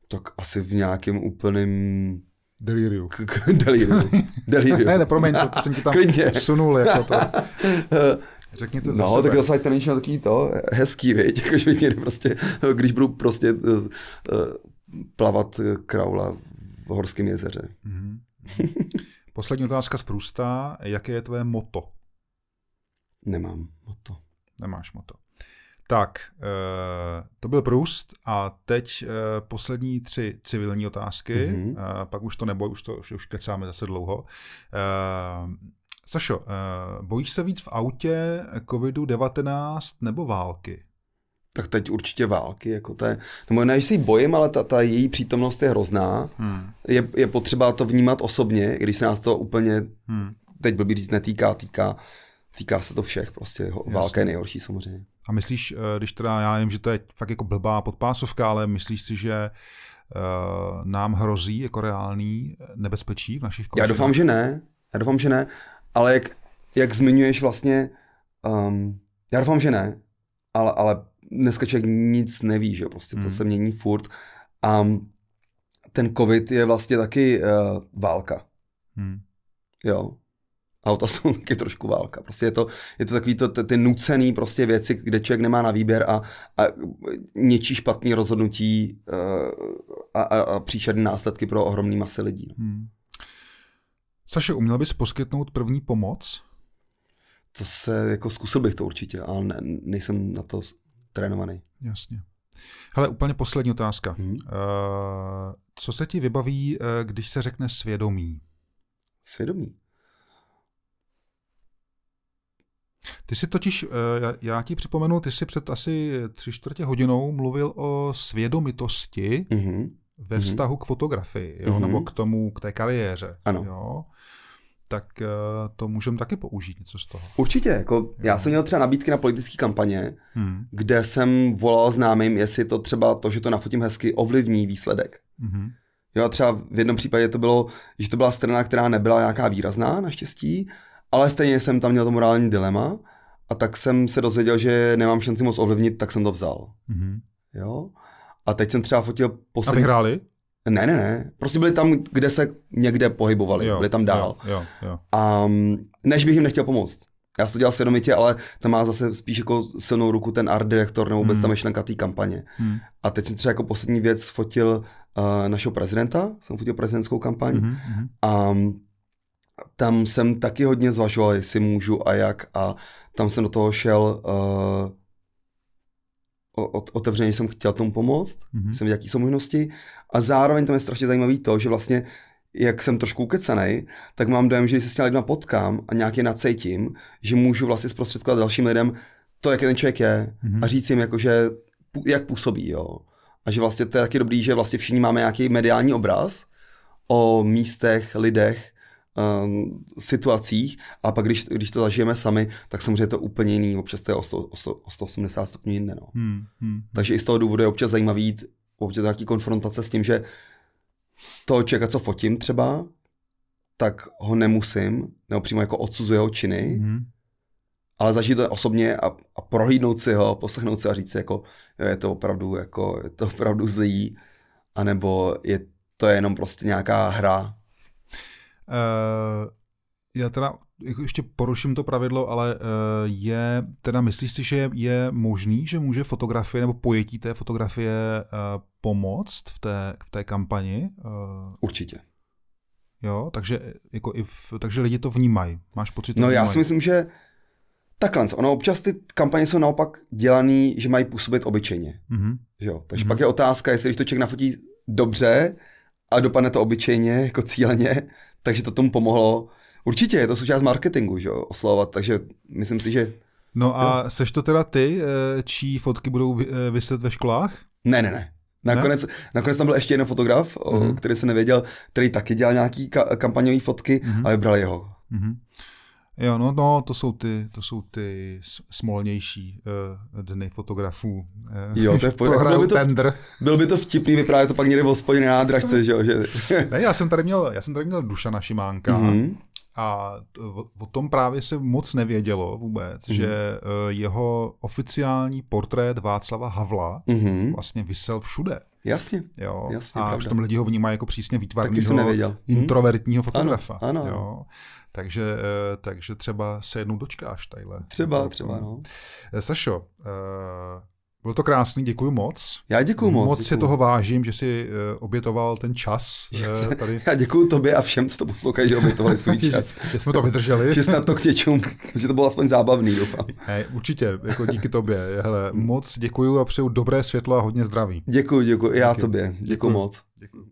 [SPEAKER 2] Tak asi v nějakém úplném Delirium. K- k- ne, ne, promiň, to, to jsem ti tam Klidně. sunul. Jako to.
[SPEAKER 1] Řekni to No, tak zase
[SPEAKER 2] ten je takový to hezký, viď? Jakože někdy prostě, když budu prostě uh, plavat kraula v Horském jezeře.
[SPEAKER 1] Mm-hmm. Poslední otázka z Prusta. Jaké je tvoje moto?
[SPEAKER 2] Nemám moto.
[SPEAKER 1] Nemáš moto. Tak, eh, to byl průst a teď eh, poslední tři civilní otázky, mm-hmm. pak už to nebo už to už, kecáme zase dlouho. Sašo, bojíš se víc v autě covid 19 nebo
[SPEAKER 2] války? Tak teď určitě války, jako to je, nebo ne, se bojím, ale ta, ta její přítomnost je hrozná. Hmm. Je, je potřeba to vnímat osobně, když se nás to úplně, hmm. teď blbý říct, netýká, týká, týká se to všech, prostě Jasně. válka je nejhorší samozřejmě. A
[SPEAKER 1] myslíš, eh, když teda, já nevím, že to je fakt jako blbá podpásovka, ale myslíš si, že uh, nám hrozí
[SPEAKER 2] jako reálný
[SPEAKER 1] nebezpečí
[SPEAKER 2] v našich končinách? Já doufám, že ne. Já doufám, že ne. Ale jak, jak zmiňuješ vlastně, um, já doufám, že ne. Ale, ale dneska člověk nic neví, že prostě to hmm. se mění furt. A um, ten covid je vlastně taky uh, válka. Hmm. Jo auta jsou taky trošku válka. Prostě je to, je to takový to, ty, ty nucený prostě věci, kde člověk nemá na výběr a, a něčí špatný rozhodnutí eh, a, a, a příčerné následky pro ohromný masy lidí. No. Hmm. Saše, uměl bys poskytnout první pomoc? To se, jako zkusil bych to určitě, ale ne, nejsem na to trénovaný.
[SPEAKER 1] Jasně. Hele, úplně poslední otázka. Hmm. Uh, co se ti vybaví, eh, když se řekne svědomí? Svědomí? Ty si totiž, eh, já, já ti připomenu, ty si před asi tři čtvrtě hodinou mluvil o svědomitosti mm-hmm. ve mhm. vztahu mm-hmm. k fotografii, jo, mm-hmm. nebo k tomu, k té kariéře. Ano. Jo tak eh, to můžeme taky použít něco z toho.
[SPEAKER 2] Určitě, jako já jsem měl třeba nabídky na politické kampaně, hmm. kde jsem volal známým, jestli to třeba to, že to nafotím hezky, ovlivní výsledek. Hmm. Jo, třeba v jednom případě to bylo, že to byla strana, která nebyla nějaká výrazná, naštěstí, ale stejně jsem tam měl to morální dilema a tak jsem se dozvěděl, že nemám šanci moc ovlivnit, tak jsem to vzal. Mm-hmm. Jo? A teď jsem třeba fotil poslední... A vyhráli? Ne, ne, ne. Prostě byli tam, kde se někde pohybovali. Jo, byli tam dál. Jo, jo, jo. A než bych jim nechtěl pomoct. Já jsem to dělal svědomitě, ale tam má zase spíš jako silnou ruku ten art direktor nebo vůbec mm. ta mhm. myšlenka té kampaně. Mm. A teď jsem třeba jako poslední věc fotil uh, našeho prezidenta, jsem fotil prezidentskou kampaň mm-hmm. Mhm. a tam jsem taky hodně zvažoval, jestli můžu a jak a tam jsem do toho šel uh, otevřeně, jsem chtěl tomu pomoct, mm-hmm. jsem viděl, jaký jsou možnosti a zároveň tam je strašně zajímavý to, že vlastně jak jsem trošku ukecený, tak mám dojem, že když se s těmi lidmi potkám a nějak je nacejtím, že můžu vlastně zprostředkovat dalším lidem to, jak ten člověk je mm-hmm. a říct jim, jakože, jak působí. Jo. A že vlastně to je taky dobrý, že vlastně všichni máme nějaký mediální obraz o místech, lidech, Um, situacích a pak, když, když to zažijeme sami, tak samozřejmě je to úplně jiný, občas to je o, 100, o, 100, o 180 stupňů jinde. No. Hmm, hmm. Takže i z toho důvodu je občas zajímavý jít, občas nějaký konfrontace s tím, že to čeka, co fotím třeba, tak ho nemusím, nebo přímo jako odsuzuje jeho činy, hmm. ale zažít to osobně a, a prohlídnout si ho, poslechnout si a říct si, jako, je to opravdu, jako, je to opravdu zlý, anebo je to jenom prostě nějaká hra,
[SPEAKER 1] Eh, já teda jako ještě poruším to pravidlo, ale eh, je, teda myslíš si, že je, možný, že může fotografie nebo pojetí té fotografie eh, pomoct v té, v té kampani? Určitě.
[SPEAKER 2] Jo, takže,
[SPEAKER 1] jako i v, takže lidi to vnímají. Máš pocit, No vnímají. já si
[SPEAKER 2] myslím, že takhle, ono občas ty kampaně jsou naopak dělaný, že mají působit obyčejně. Mm-hmm. Jo, takže mm-hmm. pak je otázka, jestli když to člověk nafotí dobře, a dopadne to obyčejně, jako cíleně, takže to tomu pomohlo. Určitě je to součást marketingu, že oslovovat, takže myslím si, že...
[SPEAKER 1] No a jo. seš to teda ty, eh, čí fotky budou eh, vyset ve školách?
[SPEAKER 2] Ne, ne, ne. Nakonec, ne? nakonec tam byl ještě jeden fotograf, mm-hmm. o, mhm. který se nevěděl, který taky dělal nějaký ka- kampaňové fotky mm-hmm. a vybrali jeho. Mm-hmm.
[SPEAKER 1] Jo, no, no, to jsou ty, to jsou ty smolnější uh, dny
[SPEAKER 2] fotografů. Uh, jo, to je v byl by, to, tender. byl by to vtipný vyprávět to pak někde v hospodě na nádražce, že jo? Že... ne, já jsem tady měl, já jsem tady měl
[SPEAKER 1] Dušana Šimánka mm-hmm. a t, o, tom právě se moc nevědělo vůbec, mm-hmm. že uh, jeho oficiální portrét Václava Havla mm-hmm. vlastně vysel všude. Jasně, jo, jasně. A přitom lidi ho vnímají jako přísně výtvarného, mhm. introvertního hmm. fotografa. Ano, ano. Jo. Takže, eh, takže třeba se jednou dočkáš tadyhle. Třeba, jako- třeba, no. Eh, Sašo, eh, bylo to krásný, děkuji moc. Já děkuji moc. Moc děkuju. si toho vážím, že jsi obětoval ten
[SPEAKER 2] čas. Já, tady. já děkuji tobě a všem, co to poslouchají, že obětovali svůj čas. že, že jsme to vydrželi. že snad to k něčemu, že to bylo aspoň zábavný, doufám.
[SPEAKER 1] Ne, určitě, jako díky tobě. Hele, moc děkuji a přeju dobré světlo a hodně zdraví. Děkuji,
[SPEAKER 2] děkuji. Já tobě. Děkuji, moc. Děkuju.